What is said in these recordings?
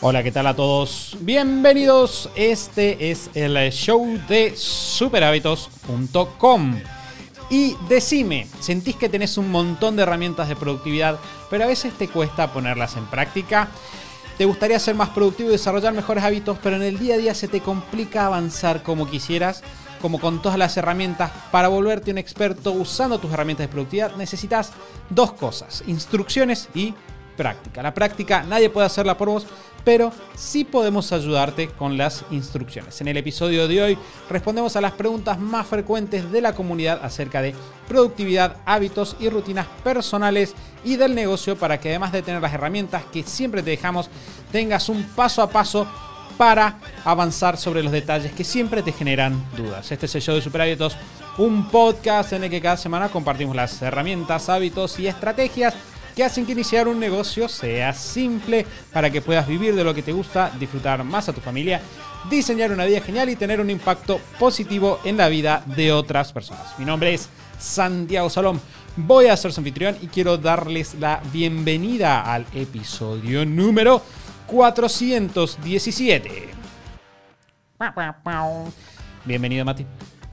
Hola, ¿qué tal a todos? Bienvenidos. Este es el show de superhábitos.com. Y decime, ¿sentís que tenés un montón de herramientas de productividad, pero a veces te cuesta ponerlas en práctica? Te gustaría ser más productivo y desarrollar mejores hábitos, pero en el día a día se te complica avanzar como quisieras, como con todas las herramientas. Para volverte un experto usando tus herramientas de productividad necesitas dos cosas, instrucciones y práctica. La práctica nadie puede hacerla por vos, pero sí podemos ayudarte con las instrucciones. En el episodio de hoy respondemos a las preguntas más frecuentes de la comunidad acerca de productividad, hábitos y rutinas personales y del negocio para que además de tener las herramientas que siempre te dejamos, tengas un paso a paso para avanzar sobre los detalles que siempre te generan dudas. Este es el show de Superhábitos, un podcast en el que cada semana compartimos las herramientas, hábitos y estrategias que hacen que iniciar un negocio sea simple para que puedas vivir de lo que te gusta, disfrutar más a tu familia, diseñar una vida genial y tener un impacto positivo en la vida de otras personas. Mi nombre es Santiago Salom. Voy a ser su anfitrión y quiero darles la bienvenida al episodio número 417. Bienvenido, Mati.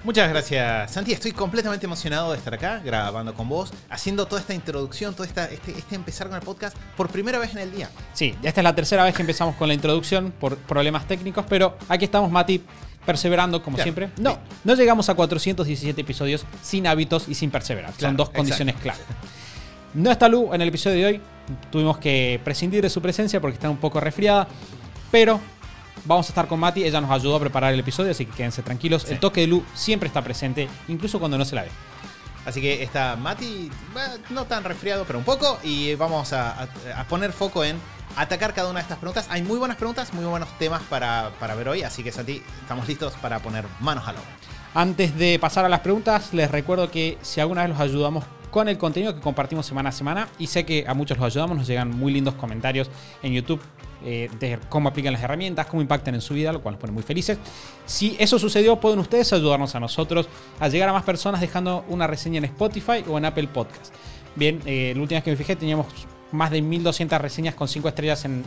Muchas gracias, Santi. Estoy completamente emocionado de estar acá grabando con vos, haciendo toda esta introducción, todo esta, este, este, empezar con el podcast por primera vez en el día. Sí, esta es la tercera vez que empezamos con la introducción por problemas técnicos, pero aquí estamos, Mati, perseverando como siempre. No, no llegamos a 417 episodios sin hábitos y sin perseverar. Son dos condiciones clave. No está Lu en el episodio de hoy. Tuvimos que prescindir de su presencia porque está un poco resfriada, pero Vamos a estar con Mati, ella nos ayudó a preparar el episodio, así que quédense tranquilos. El toque de Lu siempre está presente, incluso cuando no se la ve. Así que está Mati, no tan resfriado, pero un poco, y vamos a, poner foco en atacar cada una de estas preguntas. Hay muy buenas preguntas, muy buenos temas para, ver hoy, así que Sati estamos listos para poner manos a la obra. Antes de pasar a las preguntas, les recuerdo que si alguna vez los ayudamos con el contenido que compartimos semana a semana y sé que a muchos los ayudamos, nos llegan muy lindos comentarios en YouTube eh, de cómo aplican las herramientas, cómo impactan en su vida, lo cual nos pone muy felices. Si eso sucedió, pueden ustedes ayudarnos a nosotros a llegar a más personas dejando una reseña en Spotify o en Apple Podcast. Bien, eh, la última vez que me fijé teníamos más de 1200 reseñas con 5 estrellas en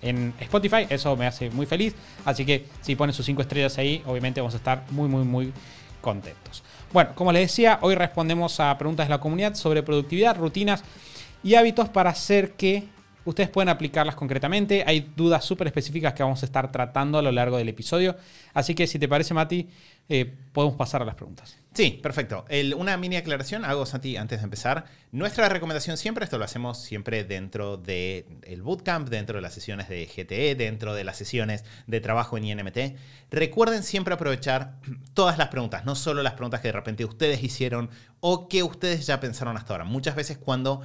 en Spotify. Eso me hace muy feliz. Así que si ponen sus 5 estrellas ahí, obviamente vamos a estar muy, muy, muy contentos. Bueno, como les decía, hoy respondemos a preguntas de la comunidad sobre productividad, rutinas y hábitos para hacer que ustedes puedan aplicarlas concretamente. Hay dudas súper específicas que vamos a estar tratando a lo largo del episodio. Así que si te parece, Mati, eh, podemos pasar a las preguntas. Sí, perfecto. una mini aclaración hago, Santi, antes de empezar. Nuestra recomendación siempre, esto lo hacemos siempre dentro del el bootcamp, dentro de las sesiones de GTE, dentro de las sesiones de trabajo en INMT. Recuerden siempre aprovechar todas las preguntas, no solo las preguntas que de repente ustedes hicieron o que ustedes ya pensaron hasta ahora. Muchas veces cuando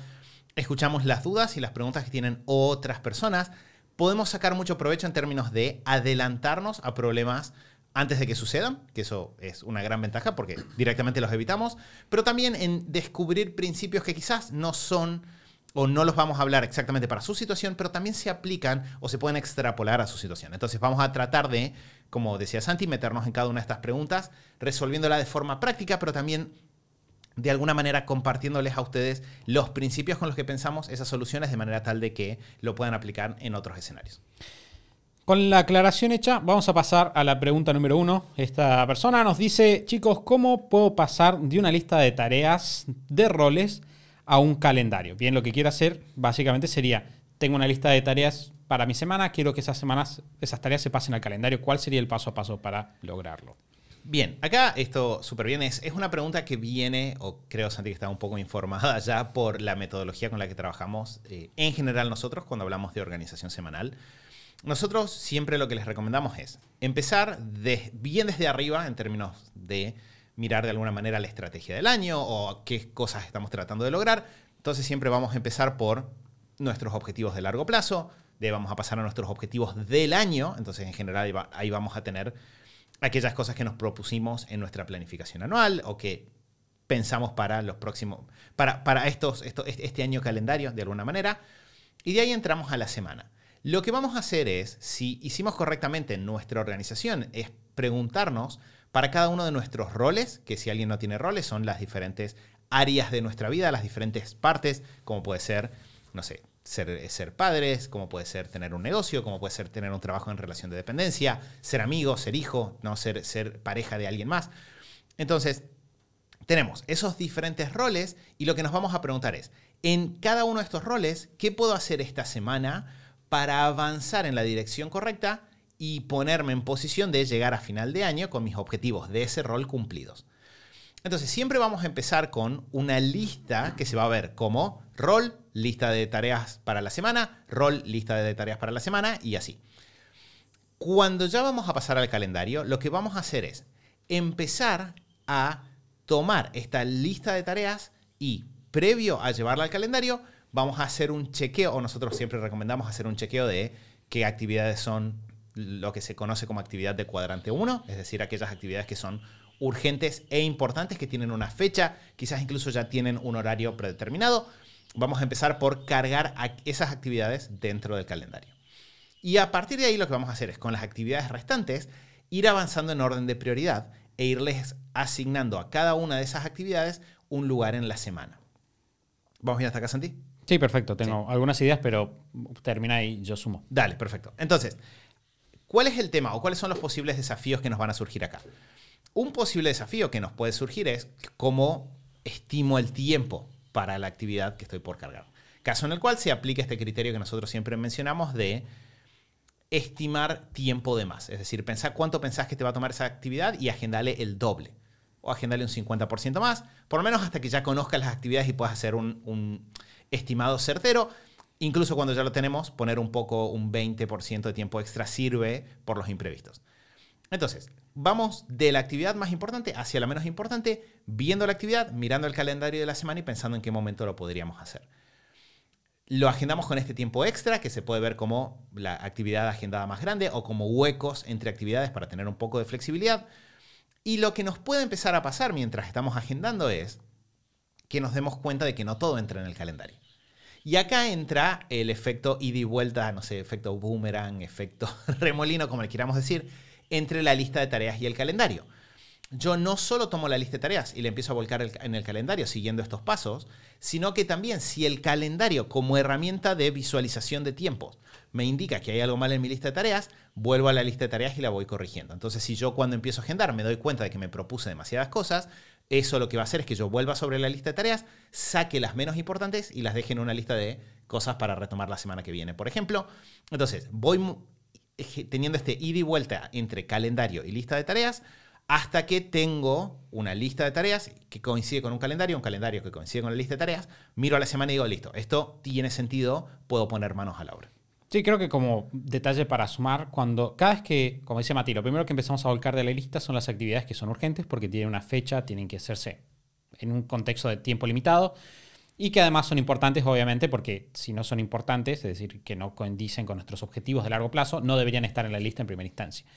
escuchamos las dudas y las preguntas que tienen otras personas, podemos sacar mucho provecho en términos de adelantarnos a problemas antes de que sucedan, que eso es una gran ventaja porque directamente los evitamos, pero también en descubrir principios que quizás no son o no los vamos a hablar exactamente para su situación, pero también se aplican o se pueden extrapolar a su situación. Entonces vamos a tratar de, como decía Santi, meternos en cada una de estas preguntas, resolviéndola de forma práctica, pero también de alguna manera compartiéndoles a ustedes los principios con los que pensamos esas soluciones de manera tal de que lo puedan aplicar en otros escenarios. Con la aclaración hecha, vamos a pasar a la pregunta número uno. Esta persona nos dice, chicos, ¿cómo puedo pasar de una lista de tareas de roles a un calendario? Bien, lo que quiero hacer básicamente sería, tengo una lista de tareas para mi semana, quiero que esas semanas, esas tareas se pasen al calendario. ¿Cuál sería el paso a paso para lograrlo? Bien, acá esto súper bien. Es, una pregunta que viene, o creo, Santi, que está un poco informada ya por la metodología con la que trabajamos eh, en general nosotros cuando hablamos de organización semanal. Nosotros siempre lo que les recomendamos es empezar bien desde arriba en términos de mirar de alguna manera la estrategia del año o qué cosas estamos tratando de lograr. Entonces siempre vamos a empezar por nuestros objetivos de largo plazo, de vamos a pasar a nuestros objetivos del año, entonces en general ahí vamos a tener aquellas cosas que nos propusimos en nuestra planificación anual o que pensamos para los próximos, para, para este año calendario de alguna manera, y de ahí entramos a la semana. Lo que vamos a hacer es, si hicimos correctamente nuestra organización, es preguntarnos para cada uno de nuestros roles, que si alguien no tiene roles, son las diferentes áreas de nuestra vida, las diferentes partes, como puede ser, no sé, ser, ser padres, como puede ser tener un negocio, como puede ser tener un trabajo en relación de dependencia, ser amigo, ser hijo, no ser, ser pareja de alguien más. Entonces, tenemos esos diferentes roles y lo que nos vamos a preguntar es, en cada uno de estos roles, ¿qué puedo hacer esta semana? para avanzar en la dirección correcta y ponerme en posición de llegar a final de año con mis objetivos de ese rol cumplidos. Entonces, siempre vamos a empezar con una lista que se va a ver como rol, lista de tareas para la semana, rol, lista de tareas para la semana y así. Cuando ya vamos a pasar al calendario, lo que vamos a hacer es empezar a tomar esta lista de tareas y, previo a llevarla al calendario, vamos a hacer un chequeo, o nosotros siempre recomendamos hacer un chequeo de qué actividades son lo que se conoce como actividad de cuadrante 1, es decir, aquellas actividades que son urgentes e importantes, que tienen una fecha, quizás incluso ya tienen un horario predeterminado. Vamos a empezar por cargar esas actividades dentro del calendario. Y a partir de ahí lo que vamos a hacer es, con las actividades restantes, ir avanzando en orden de prioridad e irles asignando a cada una de esas actividades un lugar en la semana. ¿Vamos bien hasta acá, Santi? Sí, perfecto. Tengo algunas ideas, pero termina y yo sumo. Dale, perfecto. Entonces, ¿cuál es el tema o cuáles son los posibles desafíos que nos van a surgir acá? Un posible desafío que nos puede surgir es cómo estimo el tiempo para la actividad que estoy por cargar. Caso en el cual se aplica este criterio que nosotros siempre mencionamos de estimar tiempo de más. Es decir, pensar cuánto pensás que te va a tomar esa actividad y agendale el doble. O agendale un 50% más, por lo menos hasta que ya conozcas las actividades y puedas hacer un estimado certero. Incluso cuando ya lo tenemos, poner un poco, un 20% de tiempo extra sirve por los imprevistos. Entonces, vamos de la actividad más importante hacia la menos importante, viendo la actividad, mirando el calendario de la semana y pensando en qué momento lo podríamos hacer. Lo agendamos con este tiempo extra, que se puede ver como la actividad agendada más grande o como huecos entre actividades para tener un poco de flexibilidad. Y lo que nos puede empezar a pasar mientras estamos agendando es que nos demos cuenta de que no todo entra en el calendario. Y acá entra el efecto ida y vuelta, no sé, efecto boomerang, efecto remolino, como le queramos decir, entre la lista de tareas y el calendario. Yo no solo tomo la lista de tareas y le empiezo a volcar en el calendario siguiendo estos pasos, sino que también si el calendario como herramienta de visualización de tiempos me indica que hay algo mal en mi lista de tareas, vuelvo a la lista de tareas y la voy corrigiendo. Entonces, si yo cuando empiezo a agendar me doy cuenta de que me propuse demasiadas cosas, eso lo que va a hacer es que yo vuelva sobre la lista de tareas, saque las menos importantes y las deje en una lista de cosas para retomar la semana que viene, por ejemplo. Entonces, voy teniendo este ida y vuelta entre calendario y lista de tareas hasta que tengo una lista de tareas que coincide con un calendario, un calendario que coincide con la lista de tareas, miro a la semana y digo, listo, esto tiene sentido, puedo poner manos a la obra. Sí, creo que como detalle para sumar, cuando cada vez que, como dice Mati, lo primero que empezamos a volcar de la lista son las actividades que son urgentes porque tienen una fecha, tienen que hacerse en un contexto de tiempo limitado y que además son importantes, obviamente, porque si no son importantes, es decir, que no condicen con nuestros objetivos de largo plazo, no deberían estar en la lista en primera instancia.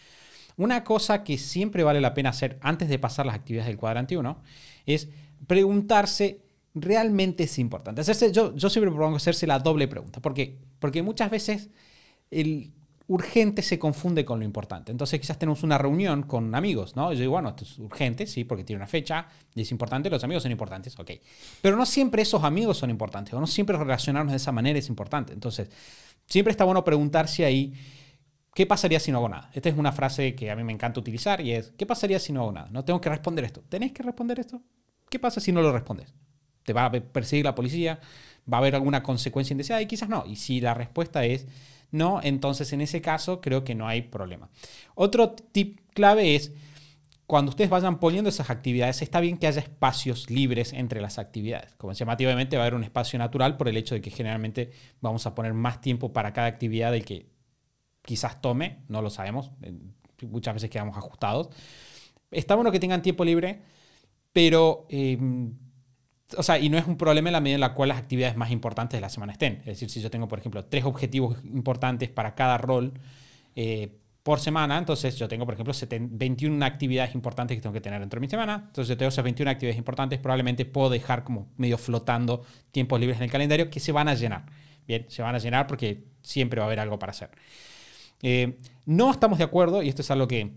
Una cosa que siempre vale la pena hacer antes de pasar las actividades del cuadrante 1 es preguntarse realmente es importante? yo, siempre propongo hacerse la doble pregunta. porque Porque muchas veces el urgente se confunde con lo importante. Entonces quizás tenemos una reunión con amigos, ¿no? Yo digo, bueno, esto es urgente, sí, porque tiene una fecha, y es importante, los amigos son importantes, ok. Pero no siempre esos amigos son importantes, o no siempre relacionarnos de esa manera es importante. Entonces, siempre está bueno preguntarse ahí, ¿qué pasaría si no hago nada? Esta es una frase que a mí me encanta utilizar y es, ¿qué pasaría si no hago nada? No tengo que responder esto. tenéis que responder esto? ¿Qué pasa si no lo respondes? te va a perseguir la policía, va a haber alguna consecuencia indeseada y quizás no. Y si la respuesta es no, entonces en ese caso creo que no hay problema. Otro tip clave es, cuando ustedes vayan poniendo esas actividades, está bien que haya espacios libres entre las actividades. Como decía va a haber un espacio natural por el hecho de que generalmente vamos a poner más tiempo para cada actividad del que quizás tome, no lo sabemos, muchas veces quedamos ajustados. Está bueno que tengan tiempo libre, pero... Em, o sea, y no es un problema en la medida en la cual las actividades más importantes de la semana estén. Es decir, si yo tengo, por ejemplo, tres objetivos importantes para cada rol eh, por semana, entonces yo tengo, por ejemplo, 21 actividades importantes que tengo que tener dentro de mi semana. Entonces yo tengo esas 21 actividades importantes, probablemente puedo dejar como medio flotando tiempos libres en el calendario que se van a llenar. Bien, se van a llenar porque siempre va a haber algo para hacer. Eh, no estamos de acuerdo, y esto es algo que,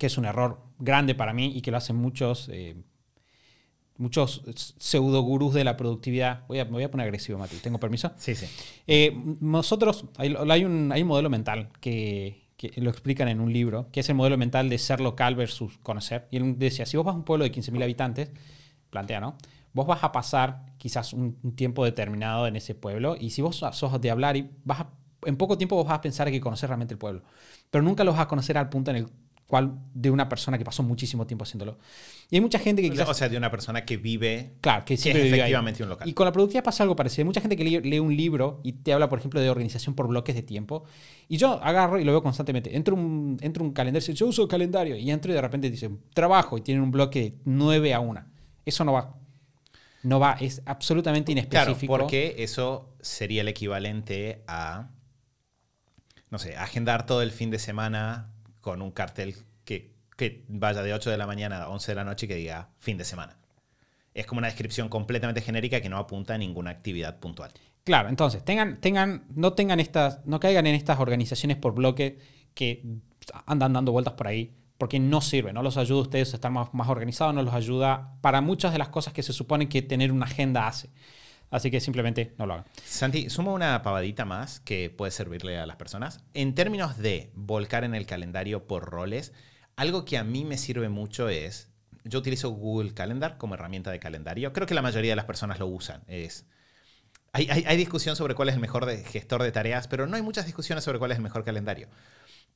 es un error grande para mí y que lo hacen muchos eh, muchos pseudo gurús de la productividad. Voy a, me voy a poner agresivo, Mati. ¿Tengo permiso? Sí, sí. Eh, nosotros, hay, un, modelo mental que, lo explican en un libro, que es el modelo mental de ser local versus conocer. Y él decía, si vos vas a un pueblo de 15.000 habitantes, plantea, ¿no? Vos vas a pasar quizás un, tiempo determinado en ese pueblo y si vos sos de hablar y vas en poco tiempo vos vas a pensar que conocer realmente el pueblo, pero nunca lo vas a conocer al punto en el cual de una persona que pasó muchísimo tiempo haciéndolo. Y hay mucha gente que quizás... O sea, de una persona que vive... Claro, que, es efectivamente un local. Y con la productividad pasa algo parecido. Hay mucha gente que lee, un libro y te habla, por ejemplo, de organización por bloques de tiempo. Y yo agarro y lo veo constantemente. Entro un, entro un calendario, yo uso el calendario, y entro y de repente dice trabajo, y tienen un bloque de 9 a 1. Eso no va. No va, es absolutamente inespecífico. Claro, porque eso sería el equivalente a, no sé, agendar todo el fin de semana con un cartel que, que vaya de 8 de la mañana a 11 de la noche y que diga fin de semana. Es como una descripción completamente genérica que no apunta a ninguna actividad puntual. Claro, entonces, tengan, tengan, no tengan estas, no caigan en estas organizaciones por bloque que andan dando vueltas por ahí, porque no sirve, no los ayuda a ustedes a estar más, más organizados, no los ayuda para muchas de las cosas que se supone que tener una agenda hace. Así que simplemente no lo hagan. Santi, sumo una pavadita más que puede servirle a las personas. En términos de volcar en el calendario por roles, algo que a mí me sirve mucho es, yo utilizo Google Calendar como herramienta de calendario. Creo que la mayoría de las personas lo usan. hay, discusión sobre cuál es el mejor gestor de tareas, pero no hay muchas discusiones sobre cuál es el mejor calendario.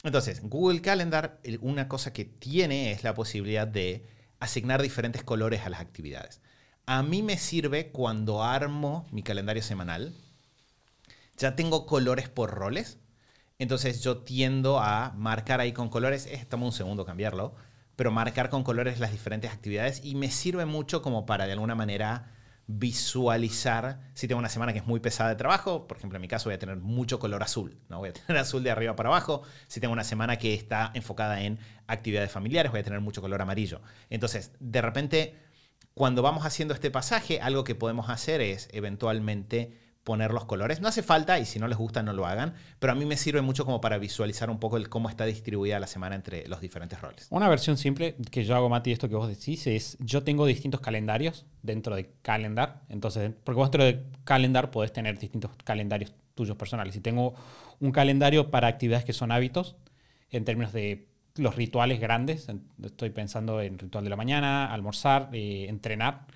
Entonces, Google Calendar, una cosa que tiene es la posibilidad de asignar diferentes colores a las actividades. A mí me sirve cuando armo mi calendario semanal. Ya tengo colores por roles. Entonces yo tiendo a marcar ahí con colores. Estamos un segundo cambiarlo. Pero marcar con colores las diferentes actividades. Y me sirve mucho como para de alguna manera visualizar si tengo una semana que es muy pesada de trabajo, por ejemplo en mi caso voy a tener mucho color azul, ¿no? voy a tener azul de arriba para abajo, si tengo una semana que está enfocada en actividades familiares voy a tener mucho color amarillo. Entonces, de repente cuando vamos haciendo este pasaje, algo que podemos hacer es eventualmente poner los colores. No hace falta, y si no les gusta, no lo hagan, pero a mí me sirve mucho como para visualizar un poco el cómo está distribuida la semana entre los diferentes roles. Una versión simple que yo hago, Mati, de esto que vos decís, es yo tengo distintos calendarios dentro de Calendar, entonces, porque vos dentro de Calendar podés tener distintos calendarios tuyos personales. Y tengo un calendario para actividades que son hábitos, en términos de los rituales grandes. Estoy pensando en ritual de la mañana, almorzar, eh, entrenar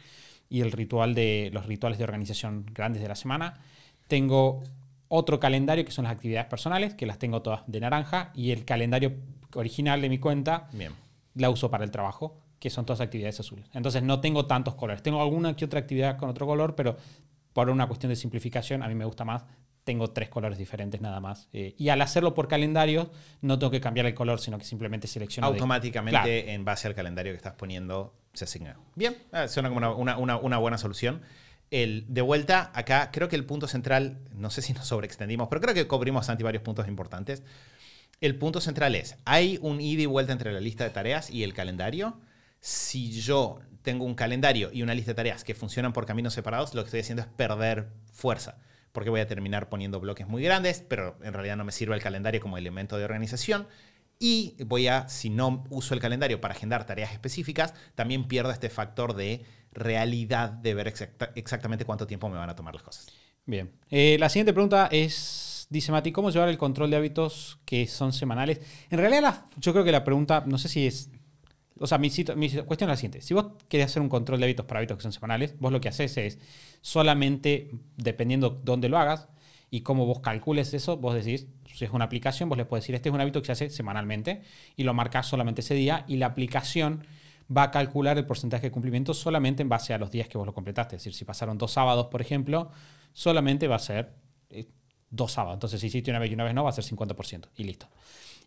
y el ritual de, los rituales de organización grandes de la semana. Tengo otro calendario que son las actividades personales, que las tengo todas de naranja, y el calendario original de mi cuenta Bien. la uso para el trabajo, que son todas actividades azules. Entonces no tengo tantos colores. Tengo alguna que otra actividad con otro color, pero por una cuestión de simplificación, a mí me gusta más tengo tres colores diferentes nada más. Eh, y al hacerlo por calendario, no tengo que cambiar el color, sino que simplemente selecciono. Automáticamente, en base al calendario que estás poniendo, se asigna. Bien, ah, suena como una, buena solución. El, de vuelta, acá creo que el punto central, no sé si nos sobreextendimos, pero creo que cubrimos ante varios puntos importantes. El punto central es, hay un ida y vuelta entre la lista de tareas y el calendario. Si yo tengo un calendario y una lista de tareas que funcionan por caminos separados, lo que estoy haciendo es perder fuerza porque voy a terminar poniendo bloques muy grandes, pero en realidad no me sirve el calendario como elemento de organización. Y voy a, si no uso el calendario para agendar tareas específicas, también pierdo este factor de realidad de ver exactamente cuánto tiempo me van a tomar las cosas. Bien. Eh, la siguiente pregunta es, dice Mati, ¿cómo llevar el control de hábitos que son semanales? En realidad yo creo que la pregunta, no sé si es o sea, mi, cuestión es la siguiente. Si vos querés hacer un control de hábitos para hábitos que son semanales, vos lo que haces es solamente, dependiendo dónde lo hagas y cómo vos calcules eso, vos decís, si es una aplicación, vos le puedes decir, este es un hábito que se hace semanalmente y lo marcas solamente ese día y la aplicación va a calcular el porcentaje de cumplimiento solamente en base a los días que vos lo completaste. Es decir, si pasaron dos sábados, por ejemplo, solamente va a ser eh, dos sábados. Entonces, si hiciste una vez y una vez no, va a ser 50% y listo.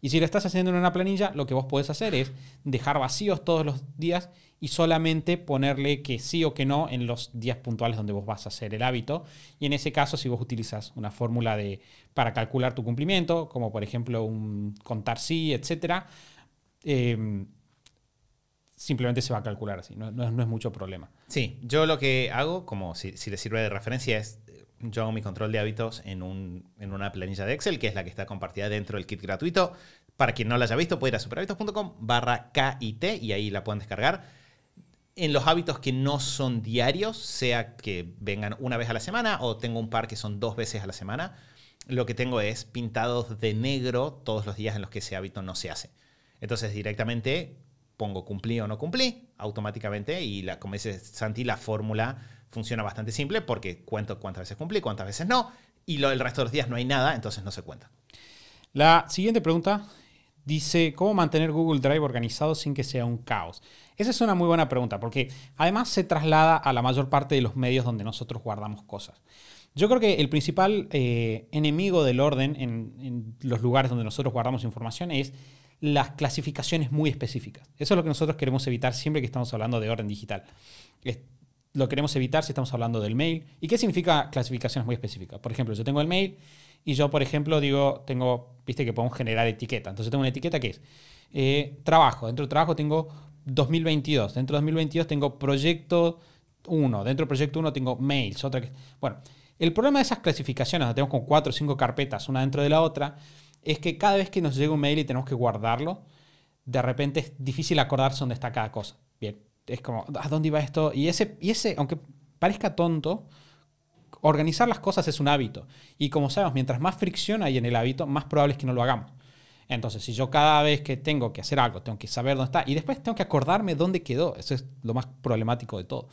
Y si lo estás haciendo en una planilla, lo que vos podés hacer es dejar vacíos todos los días y solamente ponerle que sí o que no en los días puntuales donde vos vas a hacer el hábito. Y en ese caso, si vos utilizas una fórmula de, para calcular tu cumplimiento, como por ejemplo un contar sí, etc., em, simplemente se va a calcular así, no, es mucho problema. Sí, yo lo que hago, como si le sirve de referencia, es yo hago mi control de hábitos en, una planilla de Excel, que es la que está compartida dentro del kit gratuito. Para quien no la haya visto, puede ir a superhábitos.com barra KIT y ahí la pueden descargar. En los hábitos que no son diarios, sea que vengan una vez a la semana o tengo un par que son dos veces a la semana, lo que tengo es pintados de negro todos los días en los que ese hábito no se hace. Entonces directamente pongo cumplí o no cumplí automáticamente y como dice Santi, la fórmula funciona bastante simple porque cuento cuántas veces cumplí, cuántas veces no, y el resto de los días no hay nada, entonces no se cuenta. La siguiente pregunta dice, ¿cómo mantener Google Drive organizado sin que sea un caos? Esa es una muy buena pregunta porque además se traslada a la mayor parte de los medios donde nosotros guardamos cosas. Yo creo que el principal eh, enemigo del orden en, en los lugares donde nosotros guardamos información es las clasificaciones muy específicas. Eso es lo que nosotros queremos evitar siempre que estamos hablando de orden digital lo queremos evitar si estamos hablando del mail. ¿Y qué significa clasificaciones muy específicas? Por ejemplo, yo tengo el mail y yo, por ejemplo, digo, tengo, viste que podemos generar etiqueta. Entonces tengo una etiqueta que es eh, trabajo. Dentro de trabajo tengo 2022. Dentro de 2022 tengo proyecto 1. Dentro de proyecto 1 tengo mails. Otra que... Bueno, el problema de esas clasificaciones, donde tenemos con cuatro o cinco carpetas, una dentro de la otra, es que cada vez que nos llega un mail y tenemos que guardarlo, de repente es difícil acordarse dónde está cada cosa. Bien, es como, ¿a dónde iba esto? Y ese, y ese, aunque parezca tonto, organizar las cosas es un hábito. Y como sabemos, mientras más fricción hay en el hábito, más probable es que no lo hagamos. Entonces, si yo cada vez que tengo que hacer algo, tengo que saber dónde está y después tengo que acordarme dónde quedó, eso es lo más problemático de todo.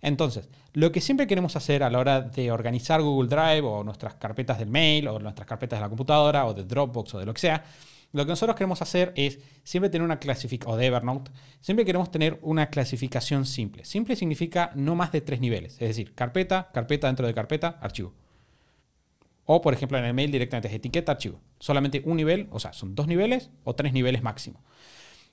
Entonces, lo que siempre queremos hacer a la hora de organizar Google Drive o nuestras carpetas del mail o nuestras carpetas de la computadora o de Dropbox o de lo que sea, lo que nosotros queremos hacer es siempre tener una clasificación, o de Evernote, siempre queremos tener una clasificación simple. Simple significa no más de tres niveles, es decir, carpeta, carpeta dentro de carpeta, archivo. O, por ejemplo, en el mail directamente es etiqueta, archivo. Solamente un nivel, o sea, son dos niveles o tres niveles máximo.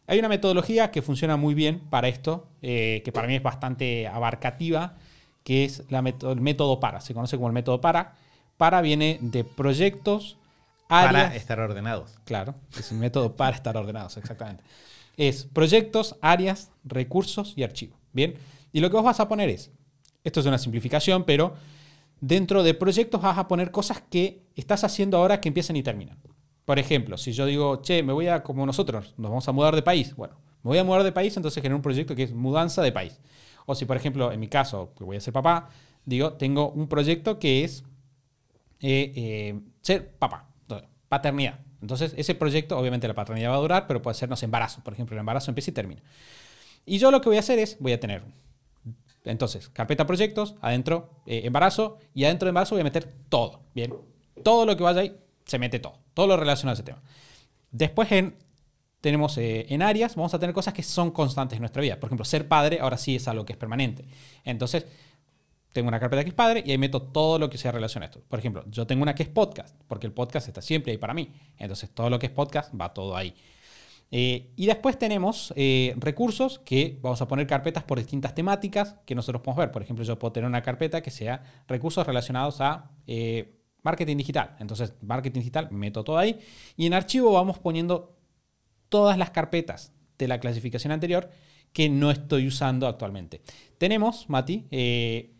Hay una metodología que funciona muy bien para esto, eh, que para mí es bastante abarcativa, que es la el método para. Se conoce como el método para. Para viene de proyectos, para estar ordenados. Claro, es un método para estar ordenados, exactamente. Es proyectos, áreas, recursos y archivo. Bien, y lo que vos vas a poner es, esto es una simplificación, pero dentro de proyectos vas a poner cosas que estás haciendo ahora que empiezan y terminan. Por ejemplo, si yo digo, che, me voy a, como nosotros, nos vamos a mudar de país. Bueno, me voy a mudar de país, entonces genero un proyecto que es mudanza de país. O si, por ejemplo, en mi caso, que voy a ser papá, digo, tengo un proyecto que es eh, eh, ser papá paternidad. Entonces, ese proyecto, obviamente la paternidad va a durar, pero puede ser, sernos embarazo. Por ejemplo, el embarazo empieza y termina. Y yo lo que voy a hacer es, voy a tener, entonces, carpeta proyectos, adentro eh, embarazo, y adentro de embarazo voy a meter todo, ¿bien? Todo lo que vaya ahí, se mete todo, todo lo relacionado a ese tema. Después en, tenemos eh, en áreas, vamos a tener cosas que son constantes en nuestra vida. Por ejemplo, ser padre ahora sí es algo que es permanente. Entonces, tengo una carpeta que es padre y ahí meto todo lo que sea relacionado a esto. Por ejemplo, yo tengo una que es podcast, porque el podcast está siempre ahí para mí. Entonces, todo lo que es podcast va todo ahí. Eh, y después tenemos eh, recursos que vamos a poner carpetas por distintas temáticas que nosotros podemos ver. Por ejemplo, yo puedo tener una carpeta que sea recursos relacionados a eh, marketing digital. Entonces, marketing digital, meto todo ahí. Y en archivo vamos poniendo todas las carpetas de la clasificación anterior que no estoy usando actualmente. Tenemos, Mati,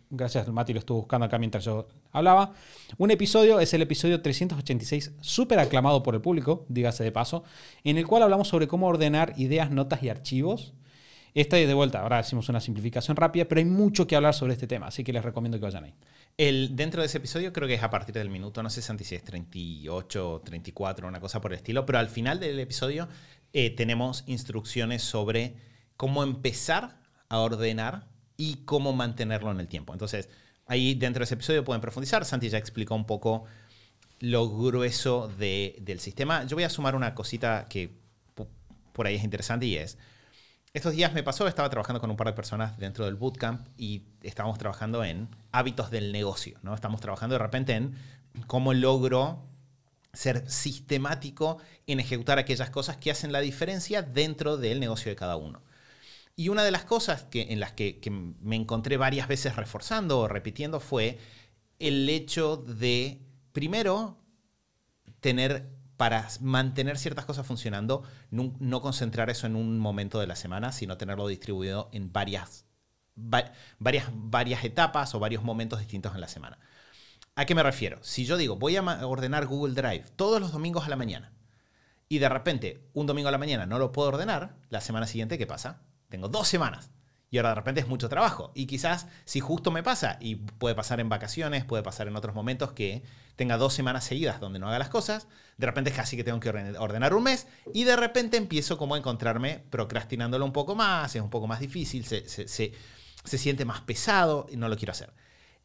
gracias Mati, lo estuvo buscando acá mientras yo hablaba. Un episodio es el episodio 386, súper aclamado por el público, dígase de paso, en el cual hablamos sobre cómo ordenar ideas, notas y archivos. Esta de vuelta, ahora hicimos una simplificación rápida, pero hay mucho que hablar sobre este tema, así que les recomiendo que vayan ahí. El, dentro de ese episodio creo que es a partir del minuto, no sé si es 38, 34, una cosa por el estilo, pero al final del episodio eh, tenemos instrucciones sobre cómo empezar a ordenar y cómo mantenerlo en el tiempo. Entonces, ahí dentro de ese episodio pueden profundizar. Santi ya explicó un poco lo grueso del sistema. Yo voy a sumar una cosita que por ahí es interesante y es, estos días me pasó, estaba trabajando con un par de personas dentro del bootcamp y estábamos trabajando en hábitos del negocio, ¿no? Estamos trabajando de repente en cómo logro ser sistemático en ejecutar aquellas cosas que hacen la diferencia dentro del negocio de cada uno. Y una de las cosas que, en las que, me encontré varias veces reforzando o repitiendo fue el hecho de, primero, tener para mantener ciertas cosas funcionando, no, concentrar eso en un momento de la semana, sino tenerlo distribuido en varias, varias, varias etapas o varios momentos distintos en la semana. ¿A qué me refiero? Si yo digo, voy a ordenar Google Drive todos los domingos a la mañana y de repente un domingo a la mañana no lo puedo ordenar, la semana siguiente, ¿qué pasa? tengo dos semanas. Y ahora de repente es mucho trabajo. Y quizás si justo me pasa, y puede pasar en vacaciones, puede pasar en otros momentos que tenga dos semanas seguidas donde no haga las cosas, de repente es casi que tengo que ordenar un mes, y de repente empiezo como a encontrarme procrastinándolo un poco más, es un poco más difícil, se, siente más pesado y no lo quiero hacer.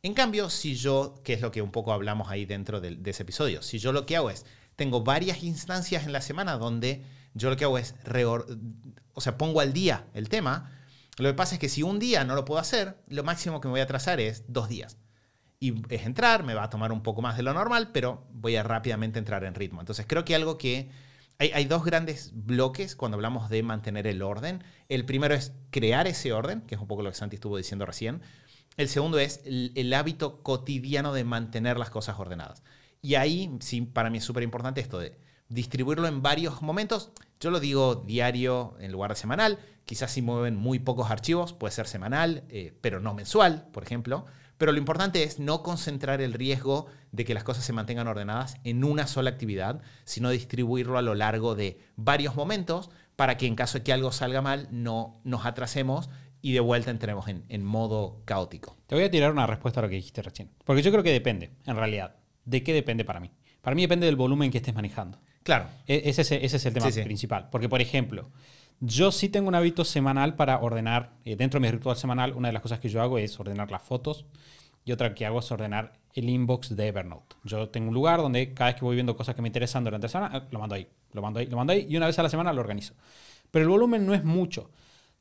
En cambio, si yo, que es lo que un poco hablamos ahí dentro de, de ese episodio, si yo lo que hago es, tengo varias instancias en la semana donde yo lo que hago es, o sea, pongo al día el tema. Lo que pasa es que si un día no lo puedo hacer, lo máximo que me voy a trazar es dos días. Y es entrar, me va a tomar un poco más de lo normal, pero voy a rápidamente entrar en ritmo. Entonces creo que algo que... Hay, dos grandes bloques cuando hablamos de mantener el orden. El primero es crear ese orden, que es un poco lo que Santi estuvo diciendo recién. El segundo es el, el, hábito cotidiano de mantener las cosas ordenadas. Y ahí, sí, para mí es súper importante esto de distribuirlo en varios momentos. Yo lo digo diario en lugar de semanal. Quizás si mueven muy pocos archivos, puede ser semanal, eh, pero no mensual, por ejemplo. Pero lo importante es no concentrar el riesgo de que las cosas se mantengan ordenadas en una sola actividad, sino distribuirlo a lo largo de varios momentos para que en caso de que algo salga mal no nos atrasemos y de vuelta entremos en, en modo caótico. Te voy a tirar una respuesta a lo que dijiste recién, porque yo creo que depende, en realidad. ¿De qué depende para mí? Para mí depende del volumen que estés manejando. Claro. E-, ese, es, el tema principal. Porque, por ejemplo, yo sí tengo un hábito semanal para ordenar, eh, dentro de mi ritual semanal, una de las cosas que yo hago es ordenar las fotos y otra que hago es ordenar el inbox de Evernote. Yo tengo un lugar donde cada vez que voy viendo cosas que me interesan durante la semana, lo mando ahí, lo mando ahí, lo mando ahí y una vez a la semana lo organizo. Pero el volumen no es mucho.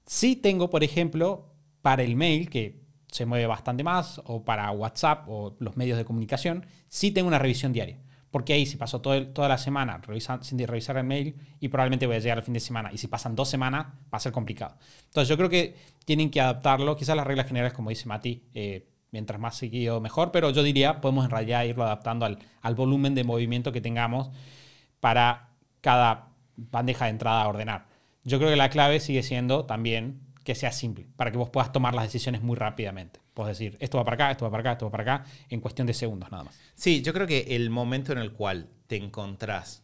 Sí tengo, por ejemplo, para el mail, que se mueve bastante más, o para WhatsApp o los medios de comunicación, sí tengo una revisión diaria porque ahí si pasó toda la semana sin revisar el mail y probablemente voy a llegar al fin de semana. Y si pasan dos semanas, va a ser complicado. Entonces yo creo que tienen que adaptarlo. Quizás las reglas generales, como dice Mati, eh, mientras más seguido mejor, pero yo diría, podemos en realidad irlo adaptando al, al volumen de movimiento que tengamos para cada bandeja de entrada a ordenar. Yo creo que la clave sigue siendo también que sea simple, para que vos puedas tomar las decisiones muy rápidamente decir, esto va para acá, esto va para acá, esto va para acá, en cuestión de segundos nada más. Sí, yo creo que el momento en el cual te encontrás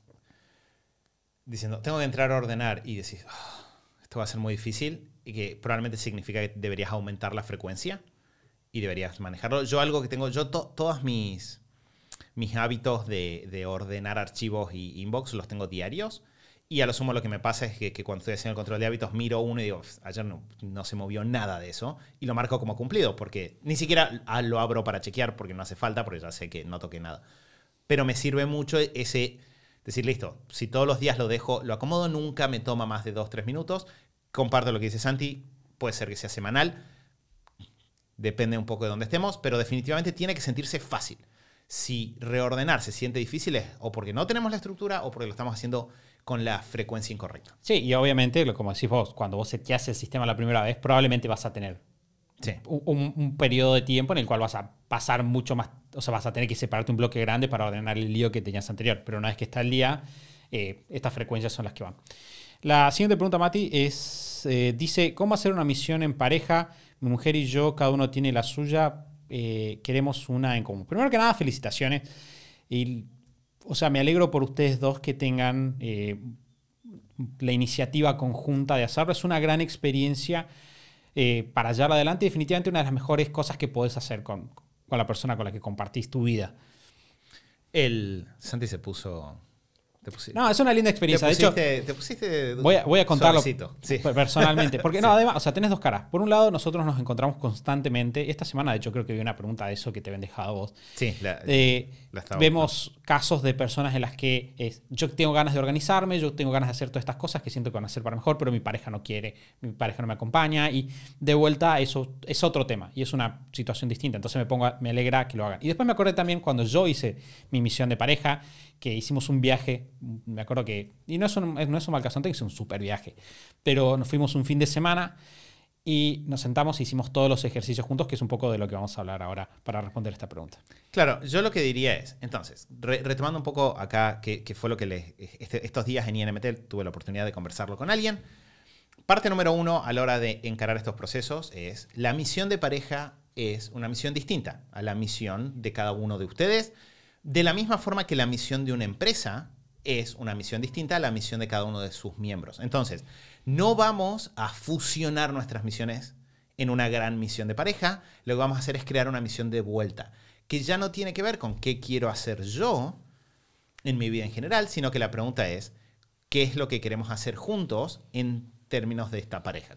diciendo, tengo que entrar a ordenar y decís, ah, esto va a ser muy difícil, y que probablemente significa que deberías aumentar la frecuencia y deberías manejarlo. Yo algo que tengo, yo todos mis, mis hábitos de, de ordenar archivos y inbox los tengo diarios y a lo sumo lo que me pasa es que, cuando estoy haciendo el control de hábitos miro uno y digo, ayer no, se movió nada de eso. Y lo marco como cumplido, porque ni siquiera lo abro para chequear, porque no hace falta, porque ya sé que no toqué nada. Pero me sirve mucho ese decir, listo, si todos los días lo dejo, lo acomodo, nunca me toma más de dos, tres minutos. Comparto lo que dice Santi, puede ser que sea semanal, depende un poco de dónde estemos, pero definitivamente tiene que sentirse fácil. Si reordenar se siente difícil es o porque no tenemos la estructura o porque lo estamos haciendo con la frecuencia incorrecta. Sí, y obviamente, como decís vos, cuando vos seteas el sistema la primera vez, probablemente vas a tener un, periodo de tiempo en el cual vas a pasar mucho más, o sea, vas a tener que separarte un bloque grande para ordenar el lío que tenías anterior. Pero una vez que está el día, eh, estas frecuencias son las que van. La siguiente pregunta, Mati, es, eh, dice, ¿cómo hacer una misión en pareja? Mi mujer y yo, cada uno tiene la suya, eh, queremos una en común. Primero que nada, felicitaciones. Y o sea, me alegro por ustedes dos que tengan eh, la iniciativa conjunta de hacerlo. Es una gran experiencia eh, para llevar adelante y definitivamente una de las mejores cosas que podés hacer con, con la persona con la que compartís tu vida. El Santi se puso no, es una linda experiencia. de hecho, te pusiste voy, a, voy contarlo personalmente. Porque, no, además, o sea, tenés dos caras. Por un lado, nosotros nos encontramos constantemente. Esta semana, de hecho, creo que vi una pregunta de eso que te habían dejado vos. Sí, eh, Vemos casos de personas en las que yo tengo ganas de organizarme, yo tengo ganas de hacer todas estas cosas que siento que van a hacer para mejor, pero mi pareja no quiere, mi pareja no me acompaña. Y de vuelta, eso es otro tema y es una situación distinta. Entonces me, pongo, me alegra que lo hagan. Y después me acordé también cuando yo hice mi misión de pareja, que hicimos un viaje, me acuerdo que, y no es un, no es un mal caso, es un super viaje, pero nos fuimos un fin de semana y nos sentamos e hicimos todos los ejercicios juntos, que es un poco de lo que vamos a hablar ahora para responder esta pregunta. Claro, yo lo que diría es, entonces, retomando un poco acá, que, fue lo que este, estos días en INMT tuve la oportunidad de conversarlo con alguien. Parte número uno a la hora de encarar estos procesos es la misión de pareja es una misión distinta a la misión de cada uno de ustedes de la misma forma que la misión de una empresa es una misión distinta a la misión de cada uno de sus miembros. Entonces, no vamos a fusionar nuestras misiones en una gran misión de pareja, lo que vamos a hacer es crear una misión de vuelta, que ya no tiene que ver con qué quiero hacer yo en mi vida en general, sino que la pregunta es, ¿qué es lo que queremos hacer juntos en términos de esta pareja?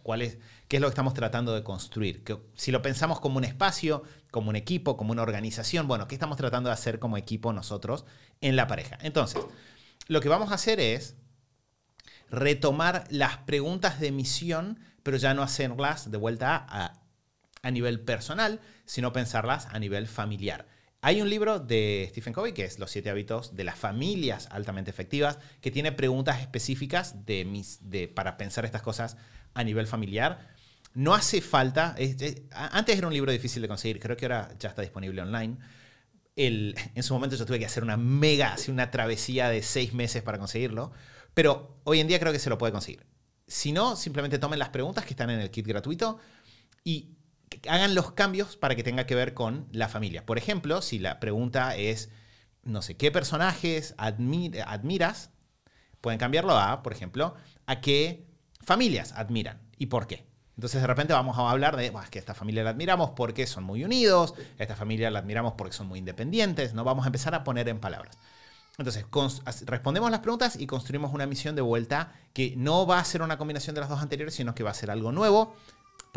¿Qué es lo que estamos tratando de construir? si lo pensamos como un espacio, como un equipo, como una organización, bueno, ¿qué estamos tratando de hacer como equipo nosotros en la pareja? Entonces, lo que vamos a hacer es retomar las preguntas de misión, pero ya no hacerlas de vuelta a nivel personal, sino pensarlas a nivel familiar. Hay un libro de Stephen Covey que es Los siete hábitos de las familias altamente efectivas, que tiene preguntas específicas de mis, de, para pensar estas cosas a nivel familiar. No hace falta, antes era un libro difícil de conseguir, creo que ahora ya está disponible online. El, en su momento yo tuve que hacer una mega, una travesía de seis meses para conseguirlo, pero hoy en día creo que se lo puede conseguir. Si no, simplemente tomen las preguntas que están en el kit gratuito y hagan los cambios para que tenga que ver con la familia. Por ejemplo, si la pregunta es, no sé, ¿qué personajes admiras? Pueden cambiarlo a, por ejemplo, a qué familias admiran y por qué. Entonces de repente vamos a hablar de, que esta familia la admiramos porque son muy unidos, esta familia la admiramos porque son muy independientes, no vamos a empezar a poner en palabras. Entonces, respondemos las preguntas y construimos una misión de vuelta que no va a ser una combinación de las dos anteriores, sino que va a ser algo nuevo,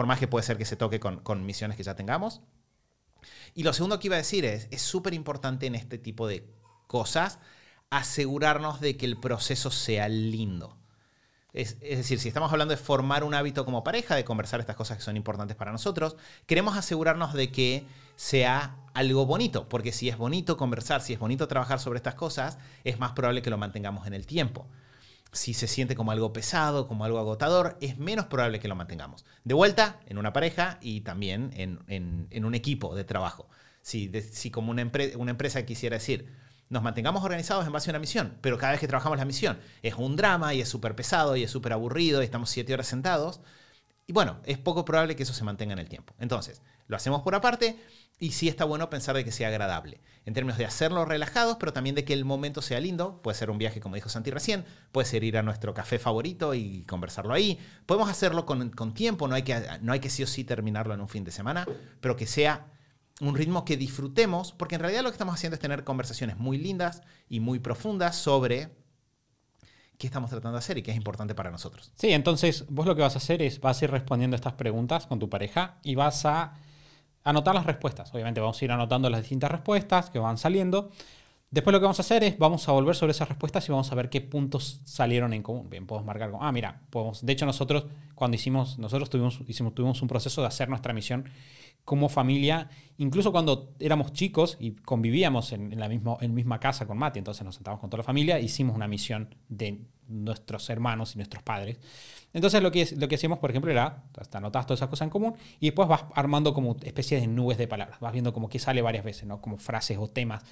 por más que puede ser que se toque con, misiones que ya tengamos. Y lo segundo que iba a decir es, es súper importante en este tipo de cosas asegurarnos de que el proceso sea lindo. es, decir, si estamos hablando de formar un hábito como pareja, de conversar estas cosas que son importantes para nosotros, queremos asegurarnos de que sea algo bonito, porque si es bonito conversar, si es bonito trabajar sobre estas cosas, es más probable que lo mantengamos en el tiempo si se siente como algo pesado, como algo agotador, es menos probable que lo mantengamos. De vuelta, en una pareja y también en, un equipo de trabajo. Si, como una, una empresa quisiera decir, nos mantengamos organizados en base a una misión, pero cada vez que trabajamos la misión es un drama y es súper pesado y es súper aburrido y estamos siete horas sentados, y bueno, es poco probable que eso se mantenga en el tiempo. Entonces, lo hacemos por aparte y sí está bueno pensar de que sea agradable. En términos de hacerlo relajados, pero también de que el momento sea lindo. Puede ser un viaje, como dijo Santi recién. Puede ser ir a nuestro café favorito y conversarlo ahí. Podemos hacerlo con, tiempo. No hay, que, no hay que sí o sí terminarlo en un fin de semana, pero que sea un ritmo que disfrutemos, porque en realidad lo que estamos haciendo es tener conversaciones muy lindas y muy profundas sobre qué estamos tratando de hacer y qué es importante para nosotros. Sí, entonces vos lo que vas a hacer es vas a ir respondiendo estas preguntas con tu pareja y vas a anotar las respuestas. Obviamente vamos a ir anotando las distintas respuestas que van saliendo. Después lo que vamos a hacer es, vamos a volver sobre esas respuestas y vamos a ver qué puntos salieron en común. Bien, podemos marcar ah, mira, podemos, de hecho nosotros cuando hicimos, nosotros tuvimos, hicimos, tuvimos un proceso de hacer nuestra misión como familia, incluso cuando éramos chicos y convivíamos en, la mismo en misma casa con Mati, entonces nos sentamos con toda la familia, hicimos una misión de nuestros hermanos y nuestros padres. Entonces lo que, lo que hacíamos, por ejemplo, era, hasta anotas todas esas cosas en común y después vas armando como especie de nubes de palabras, vas viendo como que sale varias veces, ¿no? Como frases o temas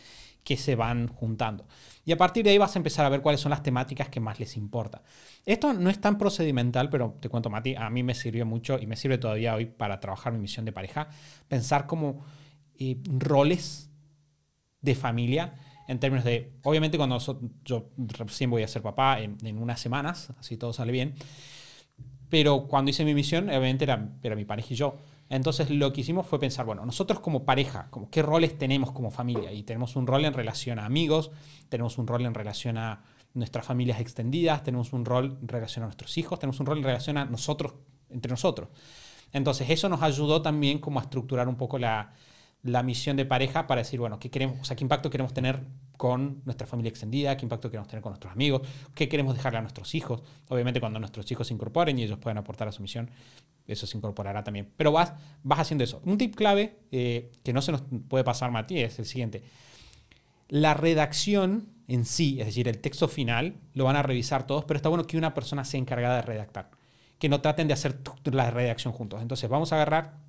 que se van juntando. Y a partir de ahí vas a empezar a ver cuáles son las temáticas que más les importa. Esto no es tan procedimental, pero te cuento, Mati, a mí me sirvió mucho y me sirve todavía hoy para trabajar mi misión de pareja, pensar como eh, roles de familia en términos de, obviamente cuando yo recién voy a ser papá en, unas semanas, así todo sale bien, pero cuando hice mi misión, obviamente era, mi pareja y yo. Entonces lo que hicimos fue pensar, bueno, nosotros como pareja, como qué roles tenemos como familia. Y tenemos un rol en relación a amigos, tenemos un rol en relación a nuestras familias extendidas, tenemos un rol en relación a nuestros hijos, tenemos un rol en relación a nosotros, entre nosotros. Entonces eso nos ayudó también como a estructurar un poco la, la misión de pareja para decir, bueno, ¿qué, queremos, o sea, ¿qué impacto queremos tener con nuestra familia extendida? ¿Qué impacto queremos tener con nuestros amigos? ¿Qué queremos dejarle a nuestros hijos? Obviamente cuando nuestros hijos se incorporen y ellos puedan aportar a su misión, eso se incorporará también. Pero vas, vas haciendo eso. Un tip clave eh, que no se nos puede pasar, Matías, es el siguiente. La redacción en sí, es decir, el texto final, lo van a revisar todos, pero está bueno que una persona sea encargada de redactar, que no traten de hacer la redacción juntos. Entonces vamos a agarrar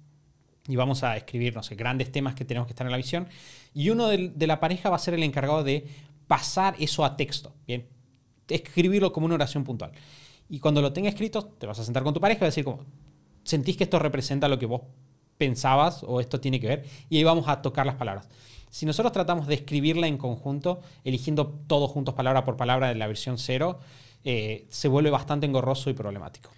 y vamos a escribir, no grandes temas que tenemos que estar en la visión. Y uno de, la pareja va a ser el encargado de pasar eso a texto, ¿bien? Escribirlo como una oración puntual. Y cuando lo tenga escrito, te vas a sentar con tu pareja y a decir como, ¿sentís que esto representa lo que vos pensabas o esto tiene que ver? Y ahí vamos a tocar las palabras. Si nosotros tratamos de escribirla en conjunto, eligiendo todos juntos palabra por palabra de la versión cero, eh, se vuelve bastante engorroso y problemático.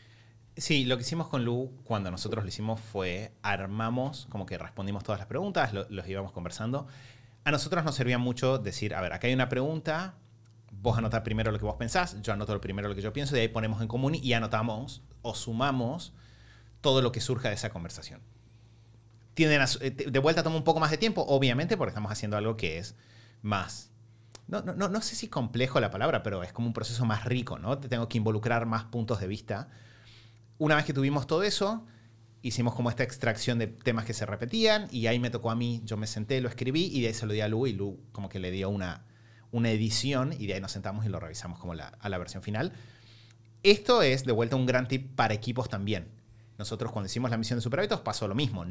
Sí, lo que hicimos con Lu cuando nosotros lo hicimos fue armamos, como que respondimos todas las preguntas, los íbamos conversando. A nosotros nos servía mucho decir, a ver, acá hay una pregunta, vos anotás primero lo que vos pensás, yo anoto primero lo que yo pienso, y de ahí ponemos en común y anotamos o sumamos todo lo que surja de esa conversación. Tienen eh, de vuelta toma un poco más de tiempo, obviamente, porque estamos haciendo algo que es más no, no, no, sé si complejo la palabra, pero es como un proceso más rico, ¿no? Te tengo que involucrar más puntos de vista una vez que tuvimos todo eso, hicimos como esta extracción de temas que se repetían y ahí me tocó a mí, yo me senté, lo escribí y de ahí se lo di a Lu y Lu como que le dio una, una edición y de ahí nos sentamos y lo revisamos como a la versión final. Esto es de vuelta un gran tip para equipos también. Nosotros cuando hicimos la misión de Superhábitos pasó lo mismo.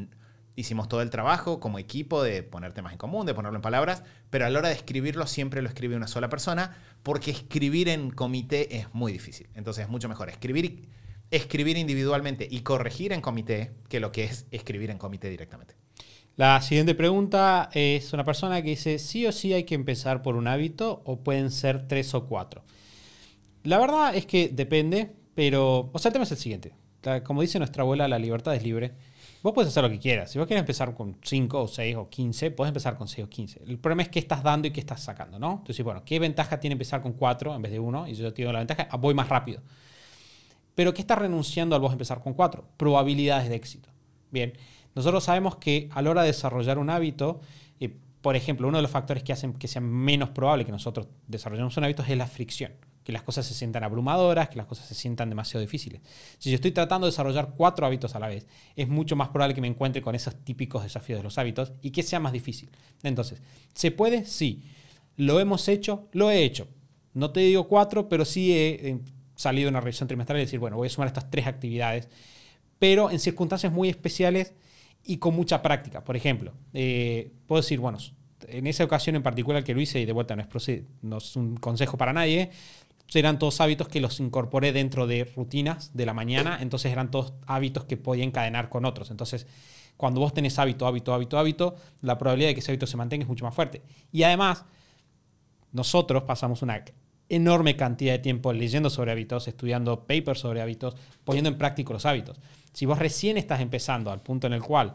Hicimos todo el trabajo como equipo de poner temas en común, de ponerlo en palabras, pero a la hora de escribirlo siempre lo escribe una sola persona porque escribir en comité es muy difícil. Entonces es mucho mejor escribir escribir individualmente y corregir en comité que lo que es escribir en comité directamente. La siguiente pregunta es una persona que dice, sí o sí hay que empezar por un hábito o pueden ser tres o cuatro. La verdad es que depende, pero, o sea, el tema es el siguiente. Como dice nuestra abuela, la libertad es libre. Vos puedes hacer lo que quieras. Si vos quieres empezar con cinco o seis o quince puedes empezar con seis o quince El problema es que estás dando y que estás sacando, ¿no? Entonces, bueno, ¿qué ventaja tiene empezar con cuatro en vez de uno Y yo tengo la ventaja, ah, voy más rápido. Pero ¿qué está renunciando al vos empezar con cuatro? Probabilidades de éxito. Bien, nosotros sabemos que a la hora de desarrollar un hábito, eh, por ejemplo, uno de los factores que hacen que sea menos probable que nosotros desarrollemos un hábito es la fricción. Que las cosas se sientan abrumadoras, que las cosas se sientan demasiado difíciles. Si yo estoy tratando de desarrollar cuatro hábitos a la vez, es mucho más probable que me encuentre con esos típicos desafíos de los hábitos y que sea más difícil. Entonces, ¿se puede? Sí. ¿Lo hemos hecho? Lo he hecho. No te digo cuatro, pero sí he, eh, salido una revisión trimestral y decir, bueno, voy a sumar estas tres actividades, pero en circunstancias muy especiales y con mucha práctica. Por ejemplo, eh, puedo decir, bueno, en esa ocasión en particular que lo hice, y de vuelta no es, no es un consejo para nadie, eran todos hábitos que los incorporé dentro de rutinas de la mañana, entonces eran todos hábitos que podía encadenar con otros. Entonces, cuando vos tenés hábito, hábito, hábito, hábito, la probabilidad de que ese hábito se mantenga es mucho más fuerte. Y además, nosotros pasamos una enorme cantidad de tiempo leyendo sobre hábitos, estudiando papers sobre hábitos, poniendo en práctica los hábitos. Si vos recién estás empezando al punto en el cual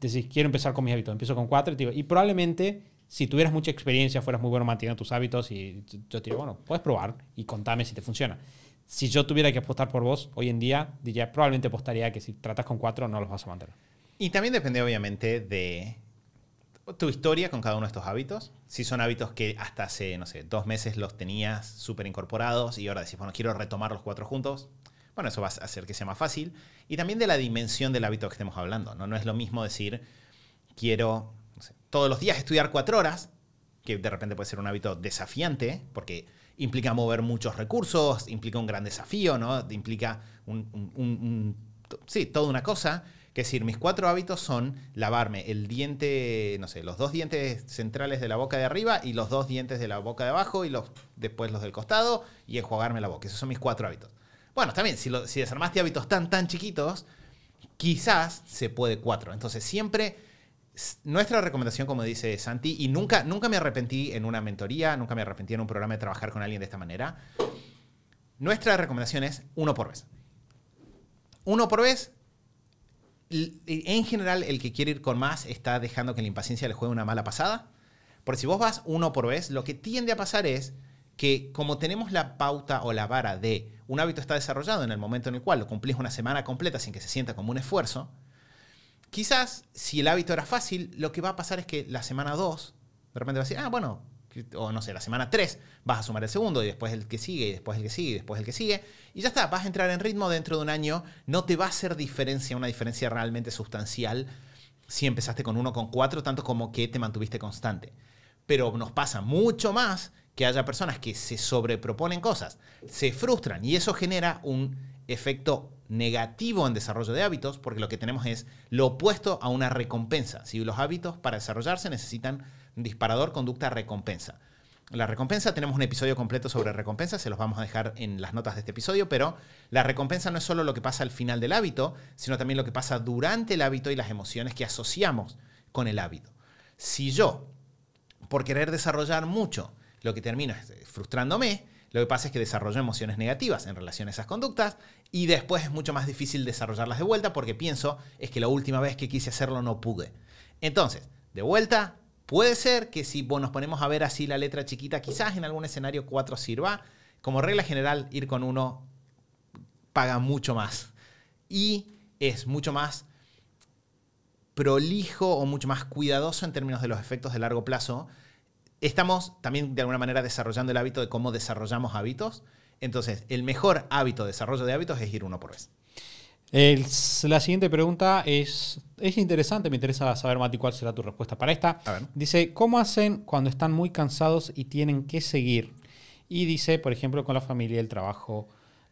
decís, quiero empezar con mis hábitos, empiezo con cuatro, y, y probablemente si tuvieras mucha experiencia, fueras muy bueno manteniendo tus hábitos, y yo te digo, bueno, puedes probar y contame si te funciona. Si yo tuviera que apostar por vos hoy en día, diría, probablemente apostaría que si tratas con cuatro no los vas a mantener. Y también depende, obviamente, de tu historia con cada uno de estos hábitos. Si son hábitos que hasta hace, no sé, dos meses los tenías súper incorporados y ahora decís, bueno, quiero retomar los cuatro juntos. Bueno, eso va a hacer que sea más fácil. Y también de la dimensión del hábito que estemos hablando. No, no es lo mismo decir, quiero no sé, todos los días estudiar cuatro horas, que de repente puede ser un hábito desafiante, porque implica mover muchos recursos, implica un gran desafío, ¿no? Implica un, un sí, toda una cosa que es decir, mis cuatro hábitos son lavarme el diente, no sé, los dos dientes centrales de la boca de arriba y los dos dientes de la boca de abajo y los, después los del costado y enjuagarme la boca. Esos son mis cuatro hábitos. Bueno, también, si, si desarmaste hábitos tan, tan chiquitos, quizás se puede cuatro. Entonces, siempre nuestra recomendación, como dice Santi, y nunca, nunca me arrepentí en una mentoría, nunca me arrepentí en un programa de trabajar con alguien de esta manera. Nuestra recomendación es uno por vez. Uno por vez en general el que quiere ir con más está dejando que la impaciencia le juegue una mala pasada. Porque si vos vas uno por vez, lo que tiende a pasar es que como tenemos la pauta o la vara de un hábito está desarrollado en el momento en el cual lo cumplís una semana completa sin que se sienta como un esfuerzo, quizás si el hábito era fácil, lo que va a pasar es que la semana 2 de repente va a decir, ah, bueno, o no sé, la semana 3 vas a sumar el segundo y después el que sigue y después el que sigue y después el que sigue y ya está, vas a entrar en ritmo dentro de un año, no te va a hacer diferencia, una diferencia realmente sustancial si empezaste con uno con cuatro tanto como que te mantuviste constante. Pero nos pasa mucho más que haya personas que se sobreproponen cosas, se frustran y eso genera un efecto negativo en desarrollo de hábitos porque lo que tenemos es lo opuesto a una recompensa. Si los hábitos para desarrollarse necesitan disparador, conducta, recompensa. La recompensa, tenemos un episodio completo sobre recompensa, se los vamos a dejar en las notas de este episodio, pero la recompensa no es solo lo que pasa al final del hábito, sino también lo que pasa durante el hábito y las emociones que asociamos con el hábito. Si yo, por querer desarrollar mucho, lo que termino es eh, frustrándome, lo que pasa es que desarrollo emociones negativas en relación a esas conductas y después es mucho más difícil desarrollarlas de vuelta porque pienso es que la última vez que quise hacerlo no pude. Entonces, de vuelta, Puede ser que si nos ponemos a ver así la letra chiquita, quizás en algún escenario 4 sirva. Como regla general, ir con uno paga mucho más. Y es mucho más prolijo o mucho más cuidadoso en términos de los efectos de largo plazo. Estamos también de alguna manera desarrollando el hábito de cómo desarrollamos hábitos. Entonces, el mejor hábito de desarrollo de hábitos es ir uno por vez la siguiente pregunta es, es interesante, me interesa saber, Mati, cuál será tu respuesta para esta. Dice, ¿cómo hacen cuando están muy cansados y tienen que seguir? Y dice, por ejemplo, con la familia, el trabajo,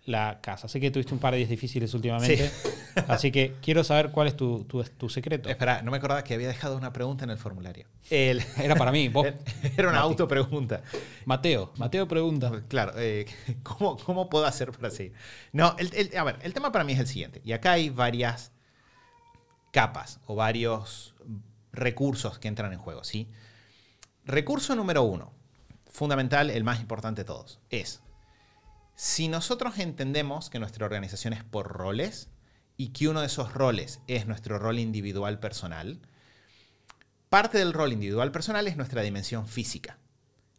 la casa. Sé que tuviste un par de días difíciles últimamente, así que quiero saber cuál es tu, secreto. Espera, no me acordaba que había dejado una pregunta en el formulario. Era para mí, vos. Era una autopregunta. Mateo, Mateo pregunta. Claro, eh, ¿cómo, puedo hacer para seguir? No, el, a ver, el tema para mí es el siguiente, y acá hay varias capas o varios recursos que entran en juego, ¿sí? Recurso número uno, fundamental, el más importante de todos, es si nosotros entendemos que nuestra organización es por roles y que uno de esos roles es nuestro rol individual personal, parte del rol individual personal es nuestra dimensión física.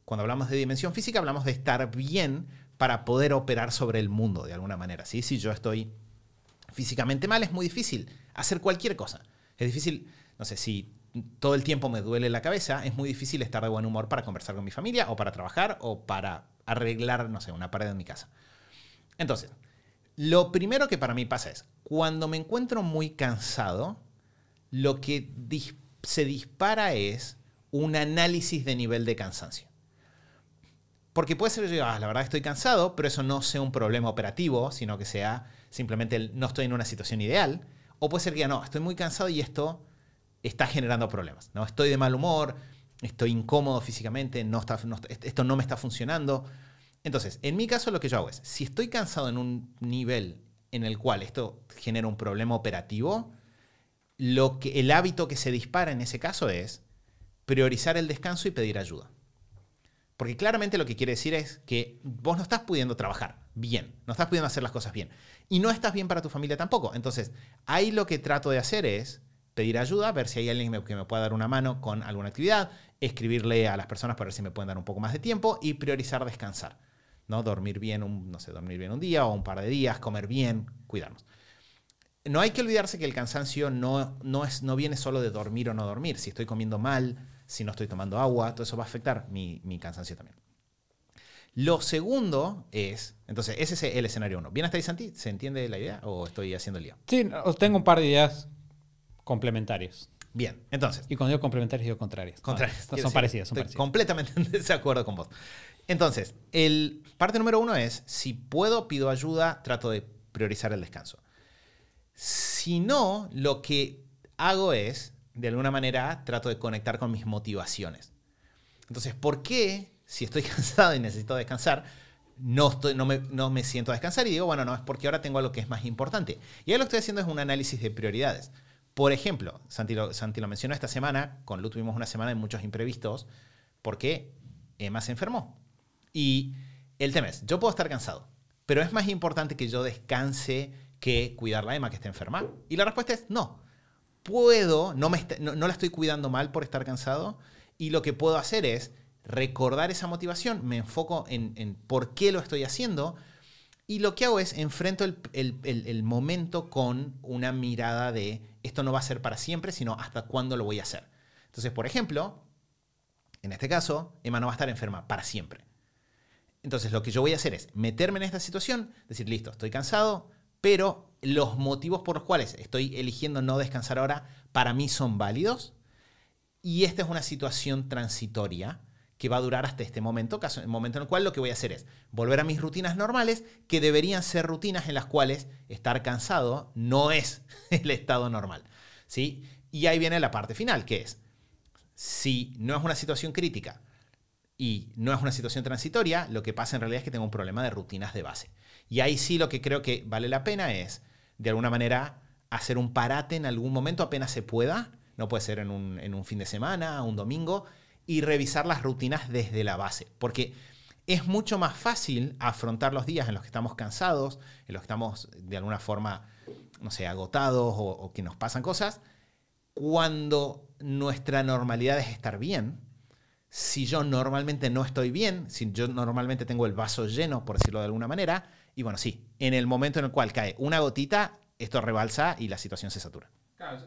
Cuando hablamos de dimensión física, hablamos de estar bien para poder operar sobre el mundo de alguna manera. Si yo estoy físicamente mal, es muy difícil hacer cualquier cosa. Es difícil, no sé, si todo el tiempo me duele la cabeza, es muy difícil estar de buen humor para conversar con mi familia o para trabajar o para arreglar, no sé, una pared en mi casa. Entonces, lo primero que para mí pasa es, cuando me encuentro muy cansado, lo que se dispara es un análisis de nivel de cansancio. Porque puede ser, yo, ah, la verdad estoy cansado, pero eso no sea un problema operativo, sino que sea simplemente no estoy en una situación ideal. O puede ser que diga, no, estoy muy cansado y esto está generando problemas. ¿no? Estoy de mal humor, estoy incómodo físicamente, no está, esto no me está funcionando. Entonces, en mi caso lo que yo hago es, si estoy cansado en un nivel en el cual esto genera un problema operativo, lo que, el hábito que se dispara en ese caso es priorizar el descanso y pedir ayuda. Porque claramente lo que quiere decir es que vos no estás pudiendo trabajar bien, no estás pudiendo hacer las cosas bien. Y no estás bien para tu familia tampoco. Entonces, ahí lo que trato de hacer es pedir ayuda, ver si hay alguien que me, pueda dar una mano con alguna actividad, escribirle a las personas para ver si me pueden dar un poco más de tiempo y priorizar descansar. ¿no? Dormir bien, un, no sé, dormir bien un día o un par de días, comer bien, cuidarnos. No hay que olvidarse que el cansancio no, no, es, no viene solo de dormir o no dormir. Si estoy comiendo mal, si no estoy tomando agua, todo eso va a afectar mi, mi cansancio también. Lo segundo es, entonces, ese es el escenario uno. ¿Bien hasta ahí, Santi? ¿Se entiende la idea o estoy haciendo el lío? Sí, tengo un par de ideas Complementarios. Bien, entonces. Y cuando digo complementarios, digo contrarios. Contrarios. Ah, son parecidos. parecidas, son Completamente en acuerdo con vos. Entonces, el parte número uno es, si puedo, pido ayuda, trato de priorizar el descanso. Si no, lo que hago es, de alguna manera, trato de conectar con mis motivaciones. Entonces, ¿por qué, si estoy cansado y necesito descansar, no, no, me, no me siento a descansar y digo, bueno, no, es porque ahora tengo algo que es más importante? Y ahí lo que estoy haciendo es un análisis de prioridades. Por ejemplo, Santi lo, Santi mencionó esta semana, con Lu tuvimos una semana de muchos imprevistos, porque Emma se enfermó. Y el tema es, yo puedo estar cansado, pero es más importante que yo descanse que cuidar a Emma que está enferma. Y la respuesta es no. Puedo, no, me no, la estoy cuidando mal por estar cansado, y lo que puedo hacer es recordar esa motivación, me enfoco en, por qué lo estoy haciendo y lo que hago es enfrento el momento con una mirada de esto no va a ser para siempre, sino hasta cuándo lo voy a hacer. Entonces, por ejemplo, en este caso, Emma no va a estar enferma para siempre. Entonces, lo que yo voy a hacer es meterme en esta situación, decir, listo, estoy cansado, pero los motivos por los cuales estoy eligiendo no descansar ahora para mí son válidos. Y esta es una situación transitoria que va a durar hasta este momento, caso, el momento en el cual lo que voy a hacer es volver a mis rutinas normales, que deberían ser rutinas en las cuales estar cansado no es el estado normal. ¿sí? Y ahí viene la parte final, que es, si no es una situación crítica y no es una situación transitoria, lo que pasa en realidad es que tengo un problema de rutinas de base. Y ahí sí lo que creo que vale la pena es, de alguna manera, hacer un parate en algún momento apenas se pueda. No puede ser en un, en un fin de semana, un domingo, y revisar las rutinas desde la base, porque es mucho más fácil afrontar los días en los que estamos cansados, en los que estamos de alguna forma, no sé, agotados o, que nos pasan cosas, cuando nuestra normalidad es estar bien, si yo normalmente no estoy bien, si yo normalmente tengo el vaso lleno, por decirlo de alguna manera, y bueno, sí, en el momento en el cual cae una gotita, esto rebalsa y la situación se satura. Claro,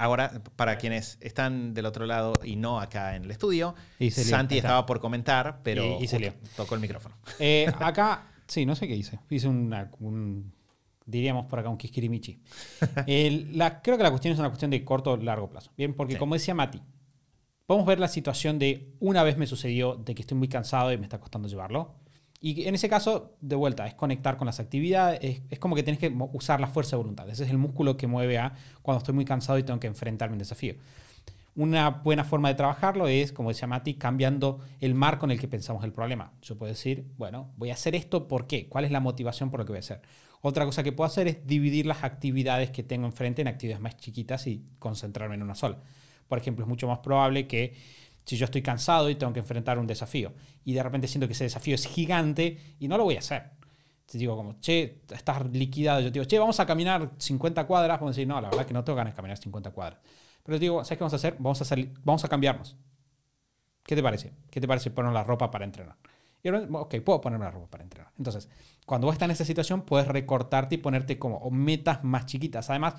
Ahora, para quienes están del otro lado y no acá en el estudio, Santi estaba por comentar, pero se tocó el micrófono. Eh, acá, sí, no sé qué hice. Hice un, diríamos por acá, un kiskirimichi. El, la, creo que la cuestión es una cuestión de corto o largo plazo. Bien, porque como decía Mati, podemos ver la situación de una vez me sucedió de que estoy muy cansado y me está costando llevarlo. Y en ese caso, de vuelta, es conectar con las actividades, es, como que tienes que usar la fuerza de voluntad. Ese es el músculo que mueve a cuando estoy muy cansado y tengo que enfrentarme un desafío. Una buena forma de trabajarlo es, como decía Mati, cambiando el marco en el que pensamos el problema. Yo puedo decir, bueno, voy a hacer esto, ¿por qué? ¿Cuál es la motivación por lo que voy a hacer? Otra cosa que puedo hacer es dividir las actividades que tengo enfrente en actividades más chiquitas y concentrarme en una sola. Por ejemplo, es mucho más probable que si yo estoy cansado y tengo que enfrentar un desafío y de repente siento que ese desafío es gigante y no lo voy a hacer. Te digo como, che, estás liquidado. Yo te digo, che, vamos a caminar 50 cuadras. Vamos decir, no, la verdad que no tengo ganas de caminar 50 cuadras. Pero te digo, ¿sabes qué vamos a hacer? Vamos a, salir vamos a cambiarnos. ¿Qué te parece? ¿Qué te parece poner la ropa para entrenar? Y ahora, ok, puedo ponerme la ropa para entrenar. Entonces, cuando vos estás en esa situación, puedes recortarte y ponerte como metas más chiquitas. Además,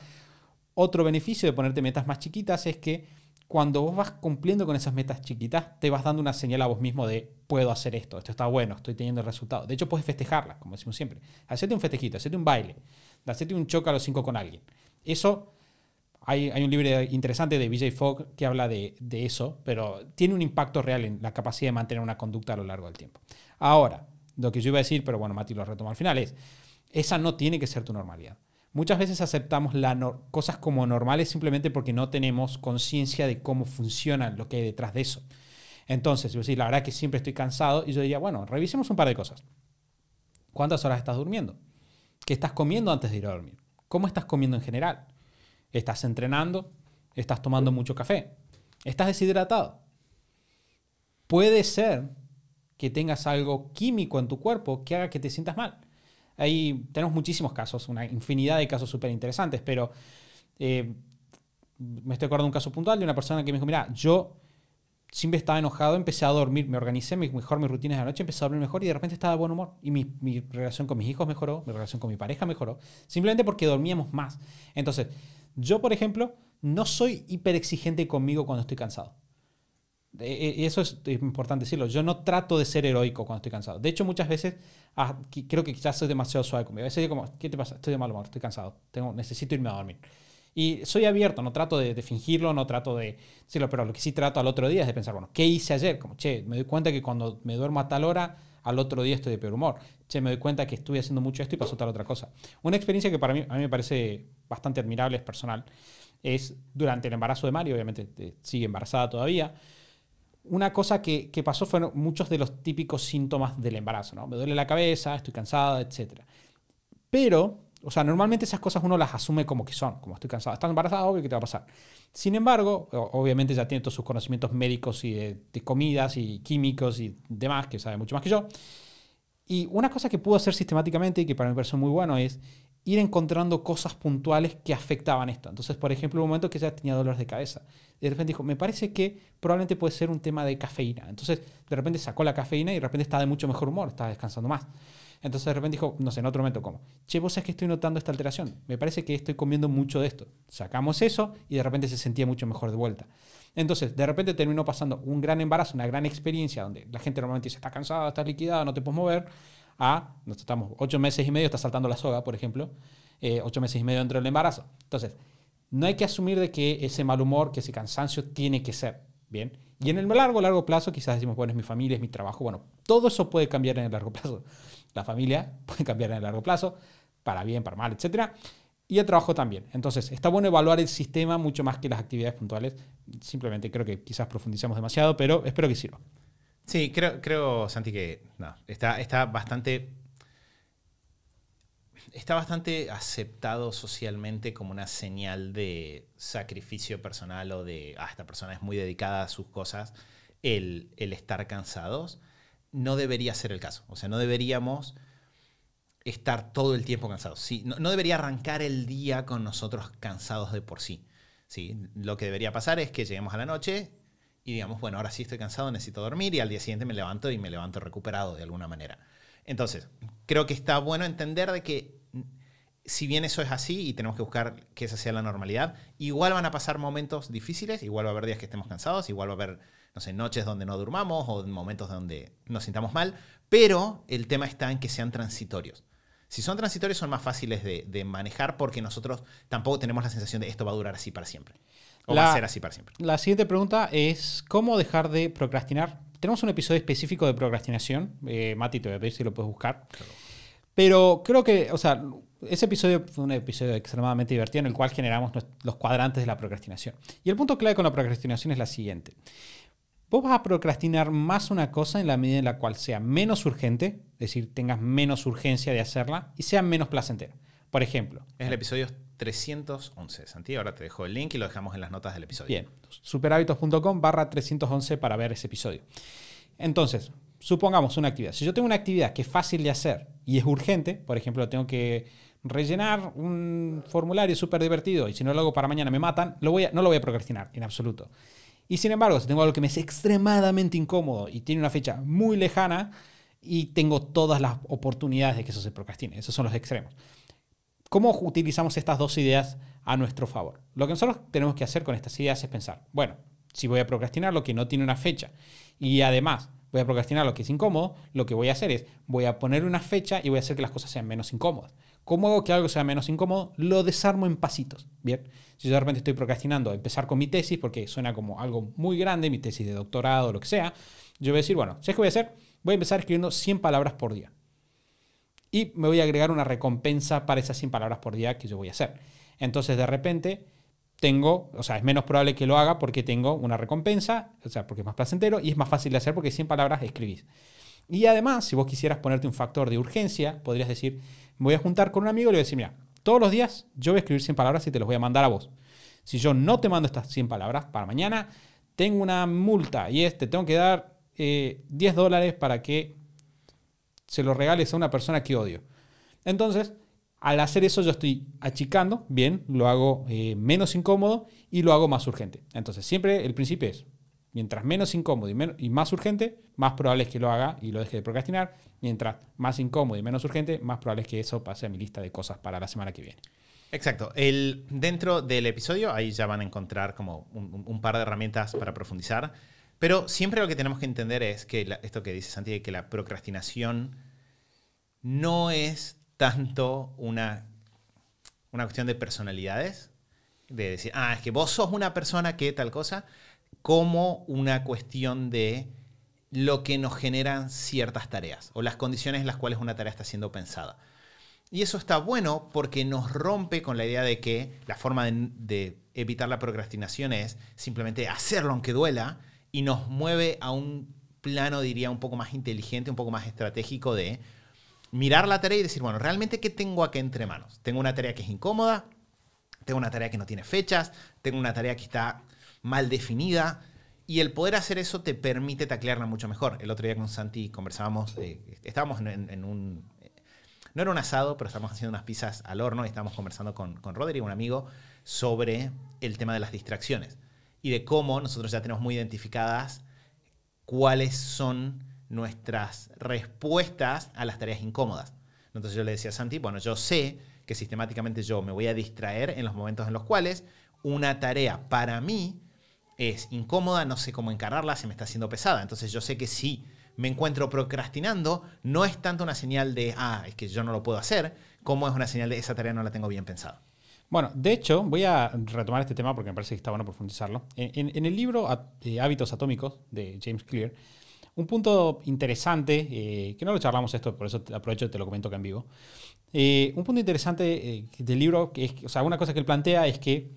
otro beneficio de ponerte metas más chiquitas es que cuando vos vas cumpliendo con esas metas chiquitas, te vas dando una señal a vos mismo de puedo hacer esto, esto está bueno, estoy teniendo resultados. De hecho, puedes festejarlas, como decimos siempre. Hacete un festejito, hacete un baile, hacete un choque a los cinco con alguien. Eso, hay, un libro interesante de BJ Fogg que habla de, de eso, pero tiene un impacto real en la capacidad de mantener una conducta a lo largo del tiempo. Ahora, lo que yo iba a decir, pero bueno, Mati lo retoma al final, es, esa no tiene que ser tu normalidad. Muchas veces aceptamos cosas como normales simplemente porque no tenemos conciencia de cómo funciona lo que hay detrás de eso. Entonces, yo decía, la verdad que siempre estoy cansado y yo diría, bueno, revisemos un par de cosas. ¿Cuántas horas estás durmiendo? ¿Qué estás comiendo antes de ir a dormir? ¿Cómo estás comiendo en general? ¿Estás entrenando? ¿Estás tomando mucho café? ¿Estás deshidratado? Puede ser que tengas algo químico en tu cuerpo que haga que te sientas mal. Ahí tenemos muchísimos casos, una infinidad de casos súper interesantes, pero eh, me estoy acordando de un caso puntual de una persona que me dijo, mira, yo siempre estaba enojado, empecé a dormir, me organicé mejor mis rutinas de la noche, empecé a dormir mejor y de repente estaba de buen humor. Y mi, mi, relación con mis hijos mejoró, mi relación con mi pareja mejoró, simplemente porque dormíamos más. Entonces, yo, por ejemplo, no soy hiper exigente conmigo cuando estoy cansado. E, e, y eso es importante decirlo. Yo no trato de ser heroico cuando estoy cansado. De hecho, muchas veces ah, creo que quizás soy demasiado suave conmigo. A veces digo, ¿qué te pasa? Estoy de mal humor, estoy cansado, tengo, necesito irme a dormir. Y soy abierto, no trato de, fingirlo, no trato de decirlo, pero lo que sí trato al otro día es de pensar, bueno, ¿qué hice ayer? Como, che, me doy cuenta que cuando me duermo a tal hora, al otro día estoy de peor humor. Che, me doy cuenta que estuve haciendo mucho esto y pasó tal otra cosa. Una experiencia que para mí, a mí me parece bastante admirable, es personal, es durante el embarazo de Mario, obviamente eh, sigue embarazada todavía una cosa que, pasó fueron muchos de los típicos síntomas del embarazo, ¿no? Me duele la cabeza, estoy cansada, etc. Pero, o sea, normalmente esas cosas uno las asume como que son, como estoy cansada, estás embarazada, obvio que te va a pasar. Sin embargo, obviamente ya tiene todos sus conocimientos médicos y de, comidas y químicos y demás, que sabe mucho más que yo. Y una cosa que pudo hacer sistemáticamente y que para mí me pareció muy bueno es ir encontrando cosas puntuales que afectaban esto. Entonces, por ejemplo, un momento que ya tenía dolores de cabeza. De repente dijo, me parece que probablemente puede ser un tema de cafeína. Entonces, de repente sacó la cafeína y de repente estaba de mucho mejor humor, estaba descansando más. Entonces, de repente dijo, no sé, en otro momento, como Che, vos sabes que estoy notando esta alteración. Me parece que estoy comiendo mucho de esto. Sacamos eso y de repente se sentía mucho mejor de vuelta. Entonces, de repente terminó pasando un gran embarazo, una gran experiencia donde la gente normalmente dice, cansada, está liquidada, no te puedes mover a, nosotros estamos ocho meses y medio, está saltando la soga, por ejemplo, eh, ocho meses y medio dentro del embarazo. Entonces, no hay que asumir de que ese mal humor, que ese cansancio tiene que ser, ¿bien? Y en el largo, largo plazo, quizás decimos, bueno, es mi familia, es mi trabajo, bueno, todo eso puede cambiar en el largo plazo. La familia puede cambiar en el largo plazo, para bien, para mal, etc. y el trabajo también. Entonces, está bueno evaluar el sistema mucho más que las actividades puntuales. Simplemente creo que quizás profundizamos demasiado, pero espero que sirva. Sí, creo, creo Santi, que está, está bastante está bastante aceptado socialmente como una señal de sacrificio personal o de, ah, esta persona es muy dedicada a sus cosas, el, estar cansados. No debería ser el caso. O sea, no deberíamos estar todo el tiempo cansados. Sí, no, debería arrancar el día con nosotros cansados de por sí. ¿sí? Lo que debería pasar es que lleguemos a la noche, y digamos, bueno, ahora sí estoy cansado, necesito dormir y al día siguiente me levanto y me levanto recuperado de alguna manera. Entonces, creo que está bueno entender de que mm, si bien eso es así y tenemos que buscar que esa sea la normalidad, igual van a pasar momentos difíciles, igual va a haber días que estemos cansados, igual va a haber, no sé, noches donde no durmamos o momentos donde nos sintamos mal, pero el tema está en que sean transitorios. Si son transitorios son más fáciles de, de manejar porque nosotros tampoco tenemos la sensación de esto va a durar así para siempre la, va a así para siempre. La siguiente pregunta es: ¿cómo dejar de procrastinar? Tenemos un episodio específico de procrastinación. Eh, Mati, te voy a pedir si lo puedes buscar. Pero creo que, o sea, ese episodio fue un episodio extremadamente divertido en el cual generamos los cuadrantes de la procrastinación. Y el punto clave con la procrastinación es la siguiente. Vos vas a procrastinar más una cosa en la medida en la cual sea menos urgente, es decir, tengas menos urgencia de hacerla y sea menos placentera. Por ejemplo. Es el episodio 311. Santi, ahora te dejo el link y lo dejamos en las notas del episodio. Bien, superhábitos.com barra 311 para ver ese episodio. Entonces, supongamos una actividad. Si yo tengo una actividad que es fácil de hacer y es urgente, por ejemplo, tengo que rellenar un formulario súper divertido y si no lo hago para mañana me matan, no lo voy a procrastinar en absoluto. Y sin embargo, si tengo algo que me es extremadamente incómodo y tiene una fecha muy lejana y tengo todas las oportunidades de que eso se procrastine, esos son los extremos. ¿Cómo utilizamos estas dos ideas a nuestro favor? Lo que nosotros tenemos que hacer con estas ideas es pensar, bueno, si voy a procrastinar lo que no tiene una fecha y además voy a procrastinar lo que es incómodo, lo que voy a hacer es, voy a poner una fecha y voy a hacer que las cosas sean menos incómodas. ¿Cómo hago que algo sea menos incómodo? Lo desarmo en pasitos. Bien, si yo de repente estoy procrastinando a empezar con mi tesis, porque suena como algo muy grande, mi tesis de doctorado, lo que sea, yo voy a decir, bueno, ¿sabes qué voy a hacer? Voy a empezar escribiendo 100 palabras por día y me voy a agregar una recompensa para esas 100 palabras por día que yo voy a hacer. Entonces, de repente, tengo, o sea, es menos probable que lo haga porque tengo una recompensa, o sea, porque es más placentero y es más fácil de hacer porque 100 palabras escribís. Y además, si vos quisieras ponerte un factor de urgencia, podrías decir, me voy a juntar con un amigo y le voy a decir, mira, todos los días yo voy a escribir 100 palabras y te los voy a mandar a vos. Si yo no te mando estas 100 palabras para mañana, tengo una multa y es, te tengo que dar 10 eh, dólares para que se lo regales a una persona que odio. Entonces, al hacer eso yo estoy achicando, bien, lo hago eh, menos incómodo y lo hago más urgente. Entonces, siempre el principio es, mientras menos incómodo y, más urgente, más probable es que lo haga y lo deje de procrastinar. Mientras más incómodo y menos urgente, más probable es que eso pase a mi lista de cosas para la semana que viene. Exacto. El, dentro del episodio, ahí ya van a encontrar como un par de herramientas para profundizar. Pero siempre lo que tenemos que entender es que esto que dice Santi, que la procrastinación no es tanto una, una cuestión de personalidades, de decir, ah, es que vos sos una persona que tal cosa, como una cuestión de lo que nos generan ciertas tareas o las condiciones en las cuales una tarea está siendo pensada. Y eso está bueno porque nos rompe con la idea de que la forma de evitar la procrastinación es simplemente hacerlo aunque duela, y nos mueve a un plano, diría, un poco más inteligente, un poco más estratégico de mirar la tarea y decir, bueno, realmente, ¿qué tengo aquí entre manos? Tengo una tarea que es incómoda, tengo una tarea que no tiene fechas, tengo una tarea que está mal definida. Y el poder hacer eso te permite taclearla mucho mejor. El otro día con Santi conversábamos, eh, estábamos en, un... Eh, no era un asado, pero estábamos haciendo unas pizzas al horno y estábamos conversando con, con un amigo, sobre el tema de las distracciones y de cómo nosotros ya tenemos muy identificadas cuáles son nuestras respuestas a las tareas incómodas. Entonces yo le decía a Santi, bueno, yo sé que sistemáticamente yo me voy a distraer en los momentos en los cuales una tarea para mí es incómoda, no sé cómo encararla, se me está haciendo pesada. Entonces yo sé que si me encuentro procrastinando, no es tanto una señal de, ah, es que yo no lo puedo hacer, como es una señal de esa tarea no la tengo bien pensada. Bueno, de hecho, voy a retomar este tema porque me parece que está bueno profundizarlo. En, el libro eh, Hábitos Atómicos de James Clear, un punto interesante, eh, que no lo charlamos esto, por eso aprovecho y te lo comento acá en vivo. Eh, un punto interesante del libro, que es, o sea, una cosa que él plantea es que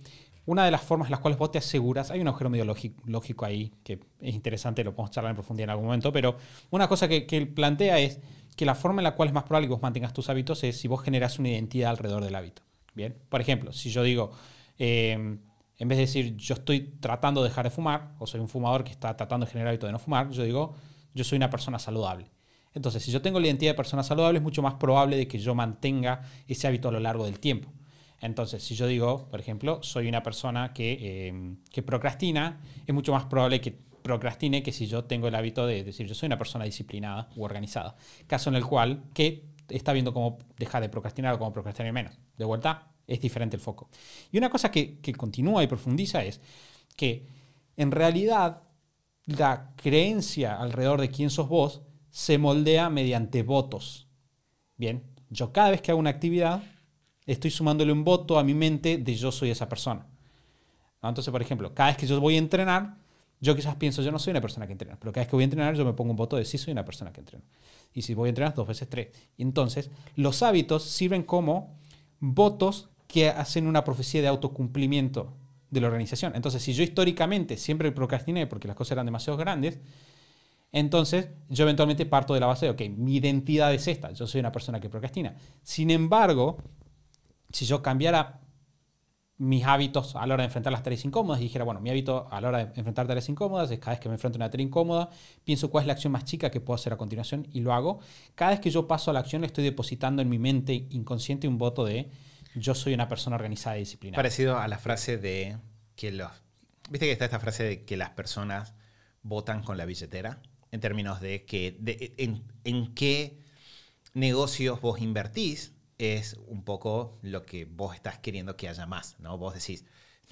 una de las formas en las cuales vos te aseguras, hay un agujero medio lógico, ahí, que es interesante, lo podemos charlar en profundidad en algún momento, pero una cosa que, que, él plantea es que la forma en la cual es más probable que vos mantengas tus hábitos es si vos generas una identidad alrededor del hábito. Bien, por ejemplo, si yo digo, eh, en vez de decir yo estoy tratando de dejar de fumar, o soy un fumador que está tratando de generar hábito de no fumar, yo digo yo soy una persona saludable. Entonces, si yo tengo la identidad de persona saludable, es mucho más probable de que yo mantenga ese hábito a lo largo del tiempo. Entonces, si yo digo, por ejemplo, soy una persona que, eh, que procrastina, es mucho más probable que procrastine que si yo tengo el hábito de decir yo soy una persona disciplinada u organizada. Caso en el cual que está viendo cómo dejar de procrastinar o cómo procrastinar menos. De vuelta, es diferente el foco. Y una cosa que, que continúa y profundiza es que en realidad la creencia alrededor de quién sos vos se moldea mediante votos. Bien, yo cada vez que hago una actividad estoy sumándole un voto a mi mente de yo soy esa persona. Entonces, por ejemplo, cada vez que yo voy a entrenar, yo quizás pienso, yo no soy una persona que entrena, pero cada vez que voy a entrenar yo me pongo un voto de sí soy una persona que entrena. Y si voy a entrenar, dos veces tres. entonces, los hábitos sirven como votos que hacen una profecía de autocumplimiento de la organización. Entonces, si yo históricamente siempre procrastiné porque las cosas eran demasiado grandes, entonces yo eventualmente parto de la base de, ok, mi identidad es esta, yo soy una persona que procrastina. Sin embargo, si yo cambiara mis hábitos a la hora de enfrentar las tareas incómodas y dijera, bueno, mi hábito a la hora de enfrentar tareas incómodas es cada vez que me enfrento a una tarea incómoda, pienso cuál es la acción más chica que puedo hacer a continuación y lo hago. Cada vez que yo paso a la acción, le estoy depositando en mi mente inconsciente un voto de yo soy una persona organizada y disciplinada. Parecido a la frase de que los... ¿Viste que está esta frase de que las personas votan con la billetera? En términos de que en, en qué negocios vos invertís es un poco lo que vos estás queriendo que haya más, ¿no? Vos decís,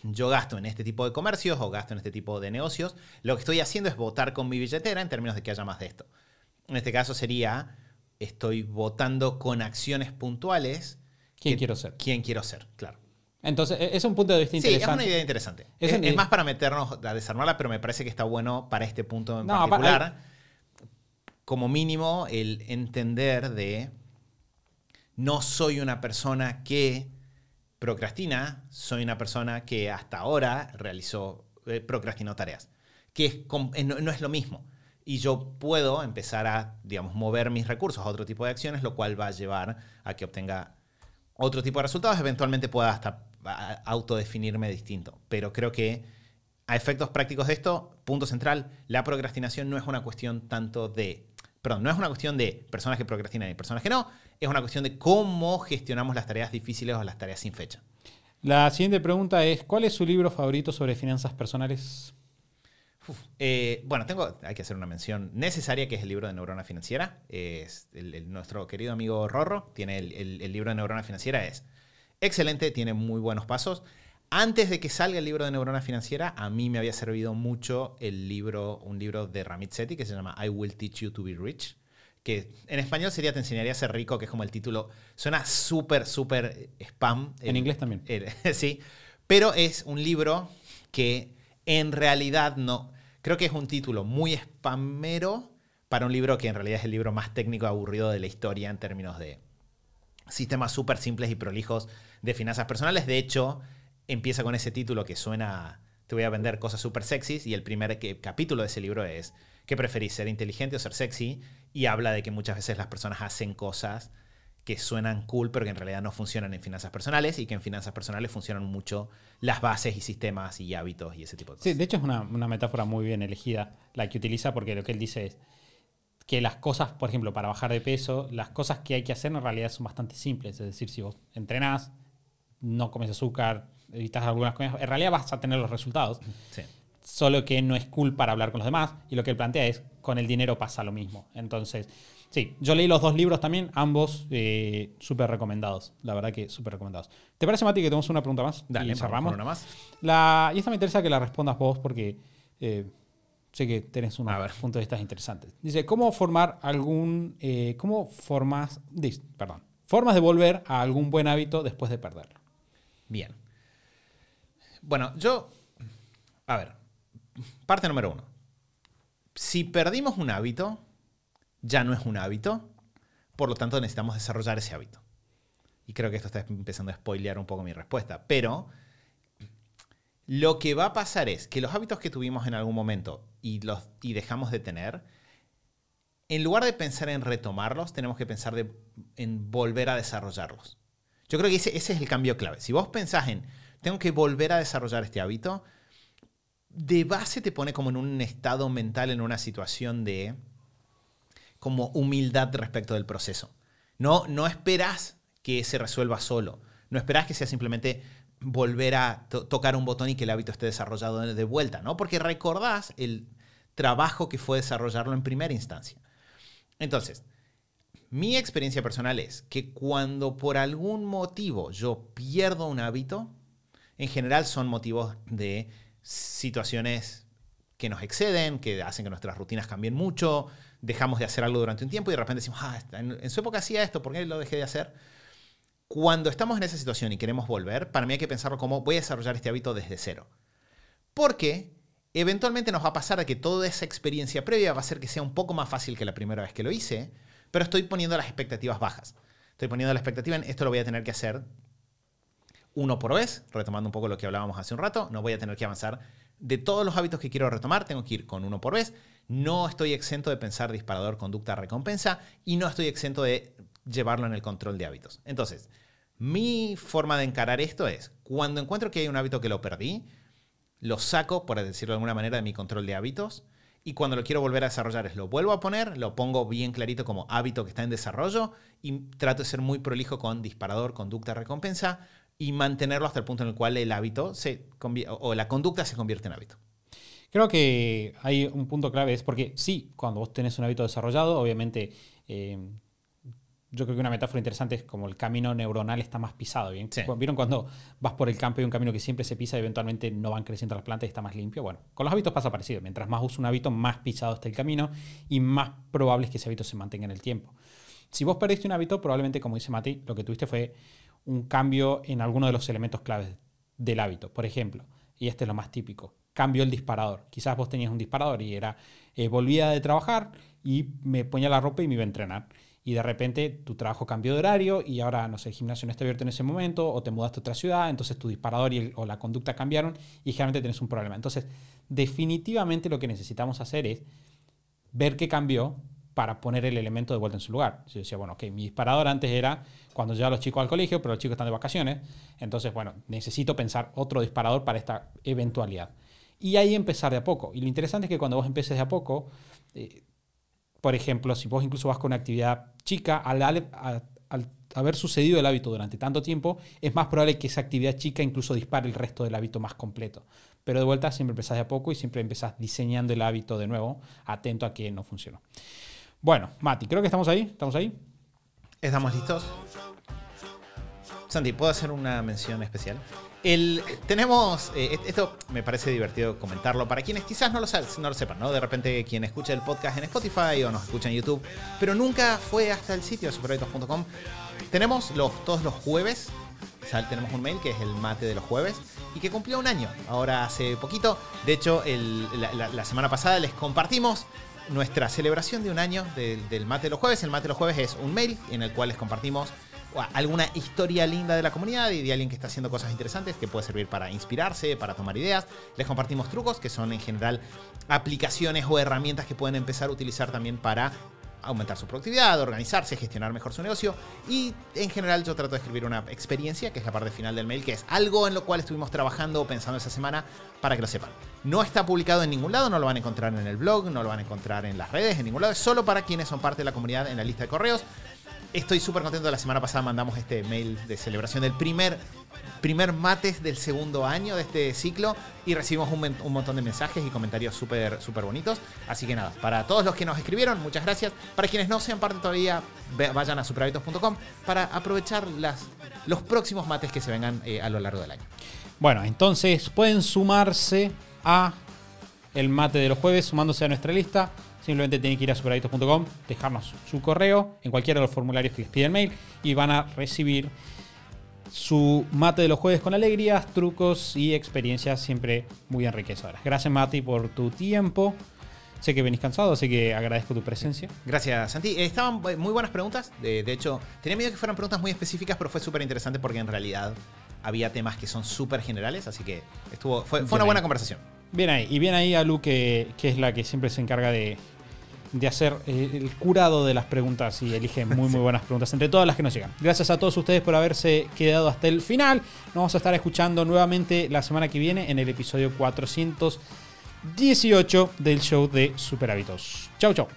yo gasto en este tipo de comercios o gasto en este tipo de negocios, lo que estoy haciendo es votar con mi billetera en términos de que haya más de esto. En este caso sería, estoy votando con acciones puntuales. ¿Quién quiero ser? ¿Quién quiero ser? Claro. Entonces, e-, es un punto de distinción sí, interesante. es una idea interesante. Es, más para meternos a desarmarla, pero me parece que está bueno para este punto en particular. Como mínimo, el entender de no soy una persona que procrastina, soy una persona que hasta ahora realizó, eh, procrastinó tareas, que eh, no, no, es lo mismo. Y yo puedo empezar a, digamos, mover mis recursos a otro tipo de acciones, lo cual va a llevar a que obtenga otro tipo de resultados, eventualmente pueda hasta autodefinirme distinto. Pero creo que a efectos prácticos de esto, punto central, la procrastinación no es una cuestión tanto de, perdón, no es una cuestión de personas que procrastinan y personas que no, es una cuestión de cómo gestionamos las tareas difíciles o las tareas sin fecha. La siguiente pregunta es, ¿cuál es su libro favorito sobre finanzas personales? Eh, bueno, tengo, hay que hacer una mención necesaria, que es el libro de Neurona Financiera. Es nuestro querido amigo Rorro tiene el, libro de Neurona Financiera, es excelente, tiene muy buenos pasos. Antes de que salga el libro de Neurona Financiera, a mí me había servido mucho el libro, un libro de Ramit Sethi que se llama I Will Teach You to Be Rich que en español sería Te enseñaría a ser rico, que es como el título. Suena súper, súper eh, spam. En eh, inglés también. Eh, sí, pero es un libro que en realidad no... Creo que es un título muy spamero para un libro que en realidad es el libro más técnico aburrido de la historia en términos de sistemas súper simples y prolijos de finanzas personales. De hecho, empieza con ese título que suena, te voy a vender cosas súper sexys, y el primer capítulo de ese libro es ¿Qué preferís, ser inteligente o ser sexy? Y habla de que muchas veces las personas hacen cosas que suenan cool, pero que en realidad no funcionan en finanzas personales y que en finanzas personales funcionan mucho las bases y sistemas y hábitos y ese tipo de cosas. Sí, de hecho es una, metáfora muy bien elegida la que utiliza porque lo que él dice es que las cosas, por ejemplo, para bajar de peso, las cosas que hay que hacer en realidad son bastante simples. Es decir, si vos entrenás, no comes azúcar, evitas algunas cosas en realidad vas a tener los resultados. Sí solo que no es cool para hablar con los demás. Y lo que él plantea es, con el dinero pasa lo mismo. Entonces, sí, yo leí los dos libros también, ambos eh, súper recomendados. La verdad que súper recomendados. ¿Te parece, Mati, que tenemos una pregunta más? Dale, cerramos. más. La, y esta me interesa que la respondas vos porque eh, sé que tenés unos puntos de vista interesantes Dice, ¿cómo formar algún... Eh, ¿Cómo formas... perdón. Formas de volver a algún buen hábito después de perderlo. Bien. Bueno, yo... A ver, Parte número uno. Si perdimos un hábito, ya no es un hábito, por lo tanto necesitamos desarrollar ese hábito. Y creo que esto está empezando a spoilear un poco mi respuesta, pero lo que va a pasar es que los hábitos que tuvimos en algún momento y, los, dejamos de tener, en lugar de pensar en retomarlos, tenemos que pensar en volver a desarrollarlos. Yo creo que ese, ese es el cambio clave. Si vos pensás en, tengo que volver a desarrollar este hábito, de base te pone como en un estado mental, en una situación de como humildad respecto del proceso. No, no esperás que se resuelva solo. No esperas que sea simplemente volver a tocar un botón y que el hábito esté desarrollado de vuelta, ¿no? Porque recordás el trabajo que fue desarrollarlo en primera instancia. Entonces, mi experiencia personal es que cuando por algún motivo yo pierdo un hábito, en general son motivos de situaciones que nos exceden, que hacen que nuestras rutinas cambien mucho, dejamos de hacer algo durante un tiempo y de repente decimos, ah, en, su época hacía esto, ¿por qué lo dejé de hacer? Cuando estamos en esa situación y queremos volver, para mí hay que pensarlo como voy a desarrollar este hábito desde cero. Porque eventualmente nos va a pasar a que toda esa experiencia previa va a hacer que sea un poco más fácil que la primera vez que lo hice, pero estoy poniendo las expectativas bajas. Estoy poniendo la expectativa en esto lo voy a tener que hacer uno por vez, retomando un poco lo que hablábamos hace un rato, no voy a tener que avanzar de todos los hábitos que quiero retomar, tengo que ir con uno por vez, no estoy exento de pensar disparador, conducta, recompensa y no estoy exento de llevarlo en el control de hábitos. Entonces, mi forma de encarar esto es, cuando encuentro que hay un hábito que lo perdí, lo saco, por decirlo de alguna manera, de mi control de hábitos. Y cuando lo quiero volver a desarrollar es lo vuelvo a poner, lo pongo bien clarito como hábito que está en desarrollo y trato de ser muy prolijo con disparador, conducta, recompensa, y mantenerlo hasta el punto en el cual el hábito se o la conducta se convierte en hábito. Creo que hay un punto clave, es porque sí, cuando vos tenés un hábito desarrollado, obviamente eh, yo creo que una metáfora interesante es como el camino neuronal está más pisado. ¿bien? ¿Vieron cuando vas por el campo y un camino que siempre se pisa y eventualmente no van creciendo las plantas y está más limpio? Bueno, con los hábitos pasa parecido. Mientras más uso un hábito, más pisado está el camino y más probable es que ese hábito se mantenga en el tiempo. Si vos perdiste un hábito, probablemente, como dice Mati, lo que tuviste fue un cambio en alguno de los elementos claves del hábito. Por ejemplo, y este es lo más típico, cambio el disparador. Quizás vos tenías un disparador y era, eh, volvía de trabajar y me ponía la ropa y me iba a entrenar. Y de repente tu trabajo cambió de horario y ahora, no sé, el gimnasio no está abierto en ese momento o te mudaste a otra ciudad, entonces tu disparador o la conducta cambiaron y generalmente tenés un problema. Entonces, definitivamente lo que necesitamos hacer es ver qué cambió, para poner el elemento de vuelta en su lugar. Yo decía, bueno, ok, mi disparador antes era cuando llevaba a los chicos al colegio, pero los chicos están de vacaciones, entonces, bueno, necesito pensar otro disparador para esta eventualidad. Y ahí empezar de a poco. Y lo interesante es que cuando vos empeces de a poco, eh, por ejemplo, si vos incluso vas con una actividad chica, al, haber sucedido el hábito durante tanto tiempo, es más probable que esa actividad chica incluso dispare el resto del hábito más completo. Pero de vuelta siempre empezás de a poco y siempre empezás diseñando el hábito de nuevo, atento a que no funcionó. Bueno, Mati, creo que estamos ahí. ¿Estamos ahí? ¿Estamos listos? Santi, ¿puedo hacer una mención especial? tenemos, eh, esto me parece divertido comentarlo para quienes quizás no lo, no sepan, ¿no? De repente quien escucha el podcast en Spotify o nos escucha en YouTube, pero nunca fue hasta el sitio superhéroes.com Tenemos los, todos los jueves, tenemos un mail que es el mate de los jueves y que cumplió un año, ahora hace poquito. De hecho, la semana pasada les compartimos nuestra celebración de un año del, Mate de los Jueves. El Mate de los Jueves es un mail en el cual les compartimos alguna historia linda de la comunidad y de alguien que está haciendo cosas interesantes que puede servir para inspirarse, para tomar ideas. Les compartimos trucos que son en general aplicaciones o herramientas que pueden empezar a utilizar también para aumentar su productividad, organizarse, gestionar mejor su negocio. Y en general yo trato de escribir una experiencia, que es la parte final del mail, que es algo en lo cual estuvimos trabajando o pensando esa semana para que lo sepan. No está publicado en ningún lado, no lo van a encontrar en el blog, no lo van a encontrar en las redes, en ningún lado. Es solo para quienes son parte de la comunidad en la lista de correos estoy súper contento. La semana pasada mandamos este mail de celebración del primer, primer mates del segundo año de este ciclo y recibimos un, montón de mensajes y comentarios súper bonitos. Así que nada, para todos los que nos escribieron, muchas gracias. Para quienes no sean parte todavía, vayan a superhábitos.com para aprovechar los próximos mates que se vengan eh, a lo largo del año. Bueno, entonces pueden sumarse a el mate de los jueves sumándose a nuestra lista Simplemente tienen que ir a superadictos.com, dejarnos su correo en cualquiera de los formularios que les pide el mail y van a recibir su mate de los jueves con alegrías, trucos y experiencias siempre muy enriquecedoras. Gracias Mati por tu tiempo. Sé que venís cansado, así que agradezco tu presencia. Gracias, Santi. Eh, estaban muy buenas preguntas. De, hecho, tenía miedo que fueran preguntas muy específicas, pero fue súper interesante porque en realidad había temas que son súper generales, así que estuvo, fue, una buena conversación. Bien ahí, y bien ahí a Lu, que, es la que siempre se encarga de, de hacer eh, el curado de las preguntas y elige muy muy buenas preguntas entre todas las que nos llegan. Gracias a todos ustedes por haberse quedado hasta el final. Nos vamos a estar escuchando nuevamente la semana que viene en el episodio 418 del show de Superhábitos. Chau chau.